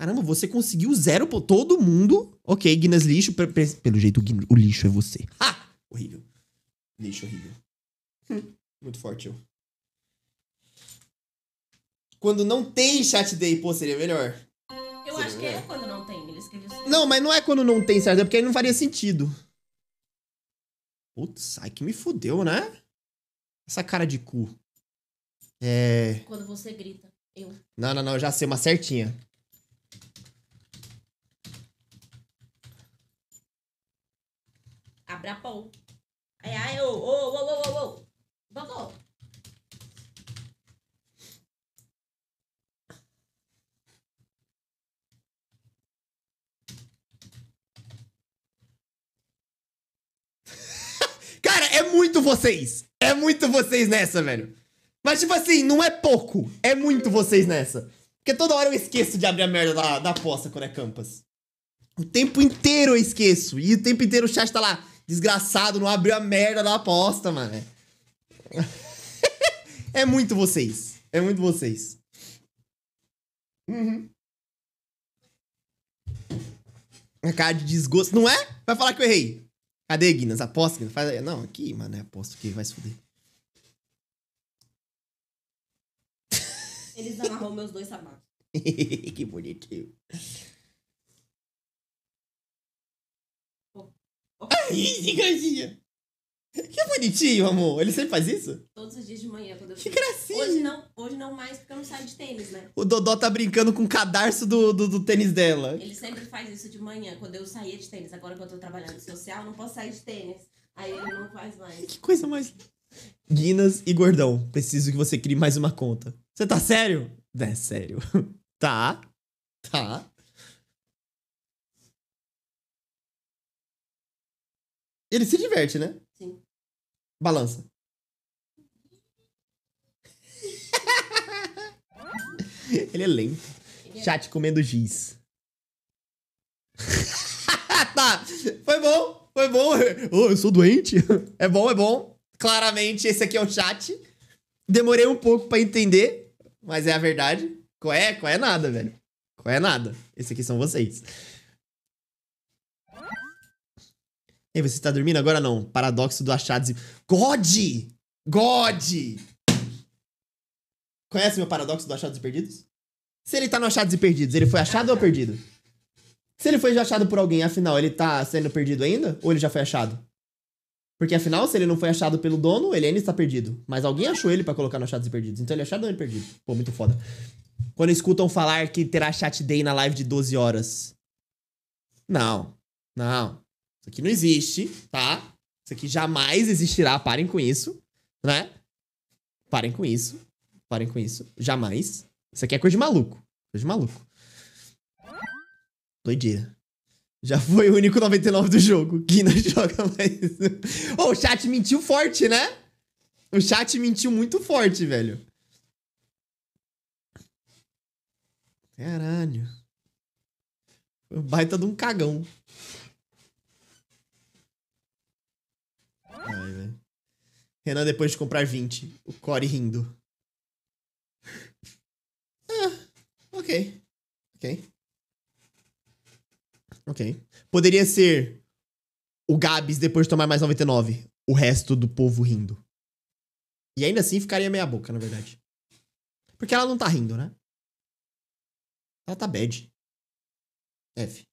[SPEAKER 1] Caramba, você conseguiu zero por todo mundo. Ok, Guinness lixo. Pelo jeito, o lixo é você. Ha! Horrível. Lixo horrível. Hum. Muito forte eu. Quando não tem chat day, pô, seria melhor. Eu seria acho melhor. que é quando não tem. Não, mas não é quando não tem chat day, é porque aí não faria sentido. Putz, ai que me fudeu, né? Essa cara de cu. É.
[SPEAKER 3] Quando você grita, eu.
[SPEAKER 1] Não, não, não, eu já sei uma certinha.
[SPEAKER 3] pão. Ai, ai, ô, ô, ô, ô, ô, ô. Vovô.
[SPEAKER 1] Cara, é muito vocês. É muito vocês nessa, velho. Mas, tipo assim, não é pouco. É muito vocês nessa. Porque toda hora eu esqueço de abrir a merda da, da poça quando é Campas. O tempo inteiro eu esqueço. E o tempo inteiro o chat tá lá. Desgraçado, não abriu a merda da aposta, mano. é muito vocês. É muito vocês. Uhum. É cara de desgosto, não é? Vai falar que eu errei. Cadê, Guinness? Aposta, Guinness. Faz... Não, aqui, mano, aposto é aposta que vai se fuder.
[SPEAKER 3] Eles amarrou meus dois sapatos.
[SPEAKER 1] que bonitinho. É que gracinha! Que bonitinho, amor. Ele sempre faz isso?
[SPEAKER 3] Todos os dias de manhã, quando eu Que gracinha. Hoje não, hoje não mais, porque eu não saio de tênis, né?
[SPEAKER 1] O Dodó tá brincando com o cadarço do, do, do tênis dela.
[SPEAKER 3] Ele sempre faz isso de manhã, quando eu saía de tênis. Agora que eu tô trabalhando social, não posso sair de tênis. Aí ele não faz mais. Que
[SPEAKER 1] coisa mais... Guinas e Gordão, preciso que você crie mais uma conta. Você tá sério? É sério. Tá. Tá. Ele se diverte, né? Sim. Balança. Ele é lento. Ele é... Chat comendo giz. tá, foi bom, foi bom. Oh, eu sou doente. É bom, é bom. Claramente, esse aqui é o chat. Demorei um pouco para entender, mas é a verdade. Qual é? Qual é nada, velho? Qual é nada? Esse aqui são vocês. Ei, você tá dormindo agora não? Paradoxo do Achades. God! God! Conhece meu paradoxo do Achados e Perdidos? Se ele tá no Achados e Perdidos, ele foi achado ou perdido? Se ele foi achado por alguém, afinal, ele tá sendo perdido ainda? Ou ele já foi achado? Porque afinal, se ele não foi achado pelo dono, ele ainda está perdido. Mas alguém achou ele para colocar no Achados e Perdidos. Então ele é achado ou ele é perdido? Pô, muito foda. Quando escutam falar que terá chat day na live de 12 horas. Não. Não. Isso aqui não existe, tá? Isso aqui jamais existirá. Parem com isso, né? Parem com isso. Parem com isso. Jamais. Isso aqui é coisa de maluco. Coisa de maluco. Doideira. Já foi o único 99 do jogo. Que não joga mais. oh, o chat mentiu forte, né? O chat mentiu muito forte, velho. Caralho. Foi baita de um cagão. Ai, né? Renan, depois de comprar 20, o Core rindo.
[SPEAKER 2] ah, ok.
[SPEAKER 1] Ok. Ok. Poderia ser o Gabs depois de tomar mais 99. O resto do povo rindo. E ainda assim ficaria meia boca, na verdade. Porque ela não tá rindo, né? Ela tá bad. F.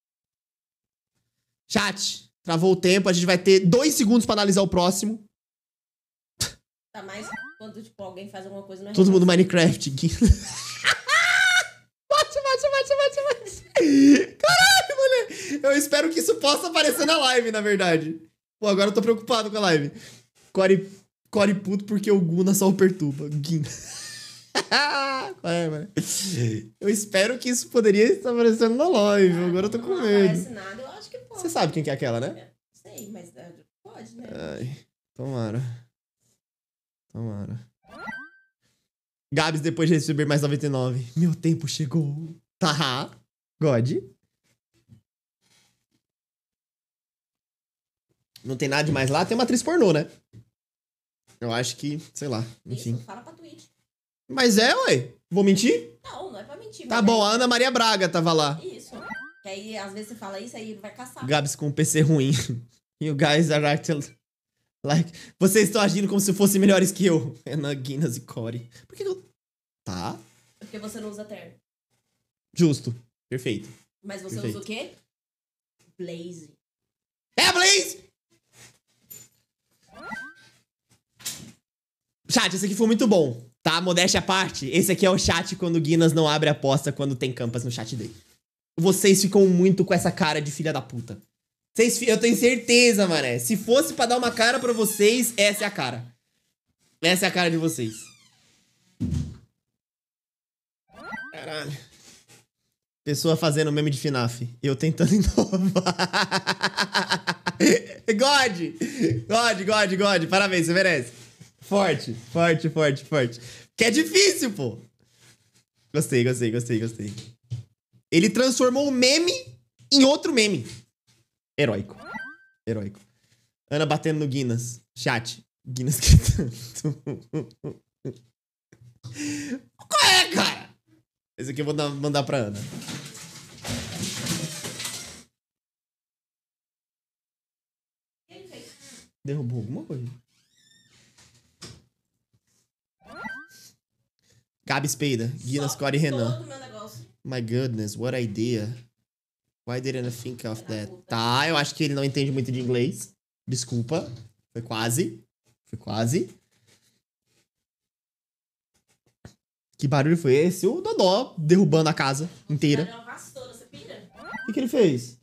[SPEAKER 1] Chat! Travou o tempo, a gente vai ter dois segundos pra analisar o próximo.
[SPEAKER 3] Tá mais quando,
[SPEAKER 1] tipo, alguém faz alguma coisa... É Todo mundo Minecraft. bate, bate, bate, bate, bate. Caralho, moleque. Eu espero que isso possa aparecer na live, na verdade. Pô, agora eu tô preocupado com a live. Core, core puto porque o Guna só o perturba. Guin. é, mano? Eu espero que isso poderia estar aparecendo na live. Ah, agora eu tô com medo. Não aparece nada, eu que pode. Você sabe quem que é aquela, né? É,
[SPEAKER 3] sei, mas é, pode, né? Ai,
[SPEAKER 1] tomara. Tomara. Gabs, depois de receber mais 99. Meu tempo chegou. Tá. God. Não tem nada de mais lá. Tem uma atriz pornô, né? Eu acho que, sei lá, enfim. Isso, fala pra Twitch. Mas é, ué. Vou mentir? Não,
[SPEAKER 3] não é pra mentir. Tá bom, é... a Ana Maria Braga tava lá. Isso. E aí, às vezes, você fala isso, aí ele vai caçar.
[SPEAKER 1] Gabs com um PC ruim. e o guys are acting like... Vocês estão agindo como se fossem melhores que eu. Ana, Guinness e Corey. Por que eu... Tá.
[SPEAKER 3] É porque você não usa terno.
[SPEAKER 1] Justo. Perfeito.
[SPEAKER 3] Mas você Perfeito. usa o quê? Blaze. É, Blaze!
[SPEAKER 1] Chat, esse aqui foi muito bom, tá? Modéstia à parte, esse aqui é o chat quando o Guinness não abre a aposta quando tem campas no chat dele vocês ficam muito com essa cara de filha da puta. Vocês, eu tenho certeza, mané. Se fosse para dar uma cara para vocês, essa é a cara. Essa é a cara de vocês. Caralho. Pessoa fazendo meme de FNAF. Eu tentando inovar. God! God, God, God. Parabéns, você merece. Forte, forte, forte, forte. Que é difícil, pô. Gostei, gostei, gostei, gostei. Ele transformou o meme em outro meme. Heróico. Heróico. Ana batendo no Guinness. Chat. Guinness gritando. Qual é, cara? Esse aqui eu vou mandar pra Ana. Derrubou alguma coisa. Gabi Speida, Guinness, Core e Renan. Todo meu negócio. My goodness, what idea. Why didn't I think of that? Tá, eu acho que ele não entende muito de inglês. Desculpa. Foi quase. Foi quase. Que barulho foi esse? O Dodó derrubando a casa inteira.
[SPEAKER 3] O que, que ele fez?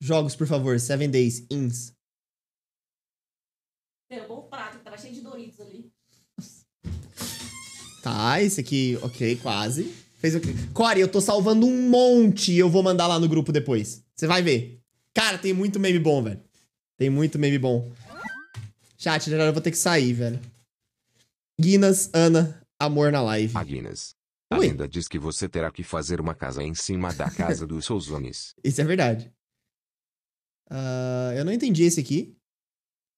[SPEAKER 1] Jogos, por favor. Seven Days, Ins.
[SPEAKER 3] Derrubou o prato, tava cheio de Doritos ali.
[SPEAKER 1] Tá, esse aqui, ok, quase. Fez o quê? Core, eu tô salvando um monte e eu vou mandar lá no grupo depois. Você vai ver. Cara, tem muito meme bom, velho. Tem muito meme bom. Chat, já eu vou ter que sair, velho. Guinas, Ana, amor na live. A ah, Guinas. A Oi. lenda diz que você terá que fazer uma casa em cima da casa dos Souzones. Isso é verdade. Uh, eu não entendi esse aqui.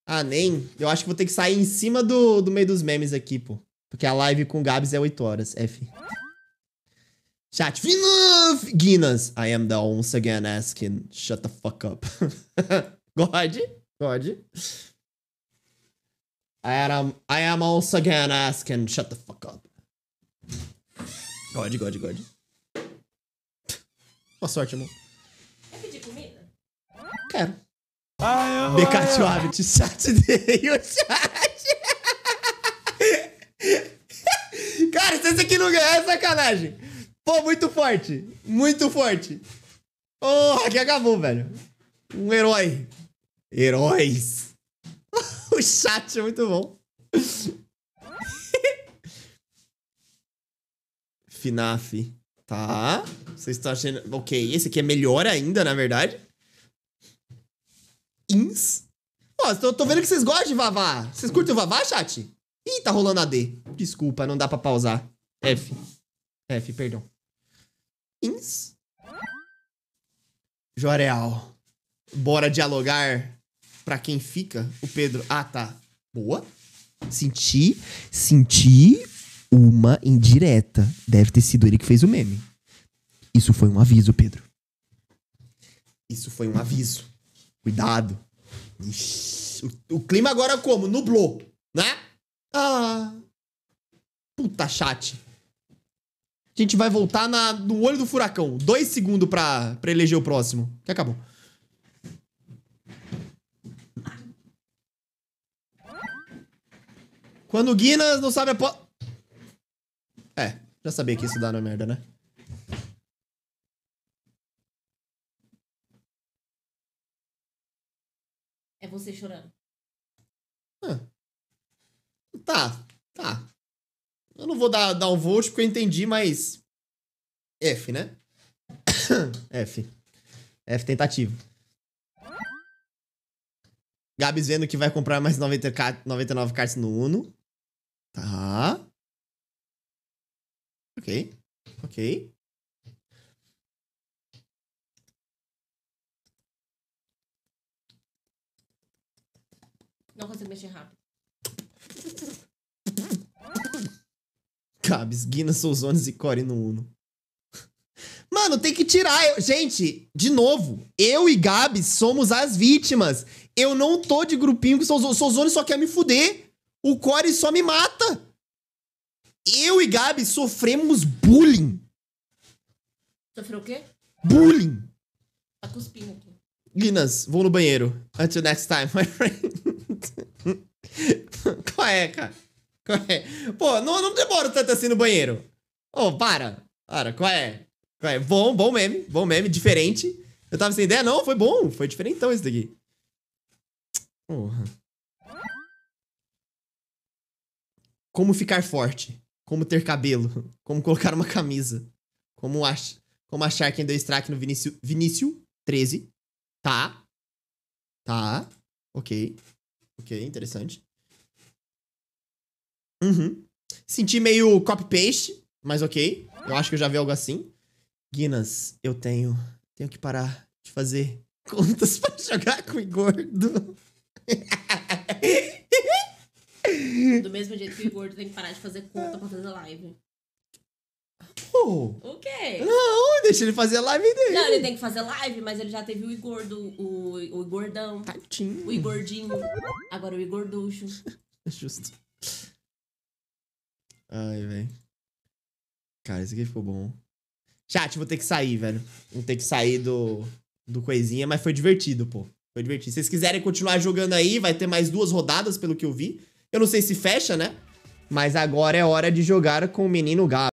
[SPEAKER 1] Ah, nem. Eu acho que vou ter que sair em cima do, do meio dos memes aqui, pô. Porque a live com o Gabs é 8 horas, F. Chat, enough, Guinness. I am the once again asking, shut the fuck up. God, God. I am, I am once again asking, shut the fuck up. God, God, God. Boa sorte, amor.
[SPEAKER 3] Quer pedir comida?
[SPEAKER 1] Quero. Becate o hábito, chat dele, o chat. Cara, se esse aqui não ganhar, é sacanagem. Pô, muito forte. Muito forte. Porra, que acabou, velho. Um herói. Heróis. o chat é muito bom. FNAF. Tá. Vocês estão achando. Ok, esse aqui é melhor ainda, na verdade. Ins. Ó, tô, tô vendo que vocês gostam de Vavá. Vocês curtem o Vavá, chat? Ih, tá rolando AD. Desculpa, não dá pra pausar. F. F, perdão ins. Joreal, bora dialogar pra quem fica? O Pedro, ah tá, boa. Senti, senti uma indireta. Deve ter sido ele que fez o meme. Isso foi um aviso, Pedro. Isso foi um aviso. Cuidado. o, o, clima agora é como? Nublou, né? Ah. Puta chat. A gente vai voltar na, no olho do furacão. Dois segundos pra, pra eleger o próximo. Que acabou. Quando o Guinness não sabe a po... É, já sabia que isso dá na merda, né?
[SPEAKER 3] É você chorando. Ah.
[SPEAKER 1] Tá, tá. Eu não vou dar, dar o volt porque eu entendi, mas. F, né? F. F tentativo. Gabs vendo que vai comprar mais 99 cartas no Uno. Tá. Ok. Ok.
[SPEAKER 3] Não consigo mexer rápido.
[SPEAKER 1] Gabs, Guina, Souzones e Core no Uno. Mano, tem que tirar. Eu... Gente, de novo, eu e Gabs somos as vítimas. Eu não tô de grupinho com Souzones. Souzones só quer me fuder. O Core só me mata. Eu e Gabs sofremos bullying. Sofreu o quê? Bullying.
[SPEAKER 3] Tá cuspindo aqui.
[SPEAKER 1] Guinness, vou no banheiro. Until next time, my friend. Qual é, cara? Pô, não, não demora tanto assim no banheiro. Ô, oh, para. Para, qual é? Qual é? Bom, bom meme. Bom meme, diferente. Eu tava sem ideia, não, foi bom. Foi diferentão esse daqui. Porra. Como ficar forte. Como ter cabelo. Como colocar uma camisa. Como, ach como achar quem deu strike no Vinícius Vinícius 13. Tá. Tá. Ok. Ok, interessante. Uhum. Senti meio copy-paste, mas ok. Eu acho que eu já vi algo assim. Guinness, eu tenho... Tenho que parar de fazer contas pra jogar com o gordo. Do
[SPEAKER 3] mesmo jeito que o gordo tem que parar de fazer conta pra fazer live.
[SPEAKER 1] Oh. O quê? Não, deixa ele fazer a live dele. Não, ele tem
[SPEAKER 3] que fazer live, mas ele já teve o Igor do. O, o Igordão. Tadinho. O Igordinho. Agora o Igorducho.
[SPEAKER 1] Justo. Ai, velho. Cara, esse aqui ficou bom. Chat, vou ter que sair, velho. Vou ter que sair do, do coisinha, mas foi divertido, pô. Foi divertido. Se vocês quiserem continuar jogando aí, vai ter mais duas rodadas, pelo que eu vi. Eu não sei se fecha, né? Mas agora é hora de jogar com o menino Gabo.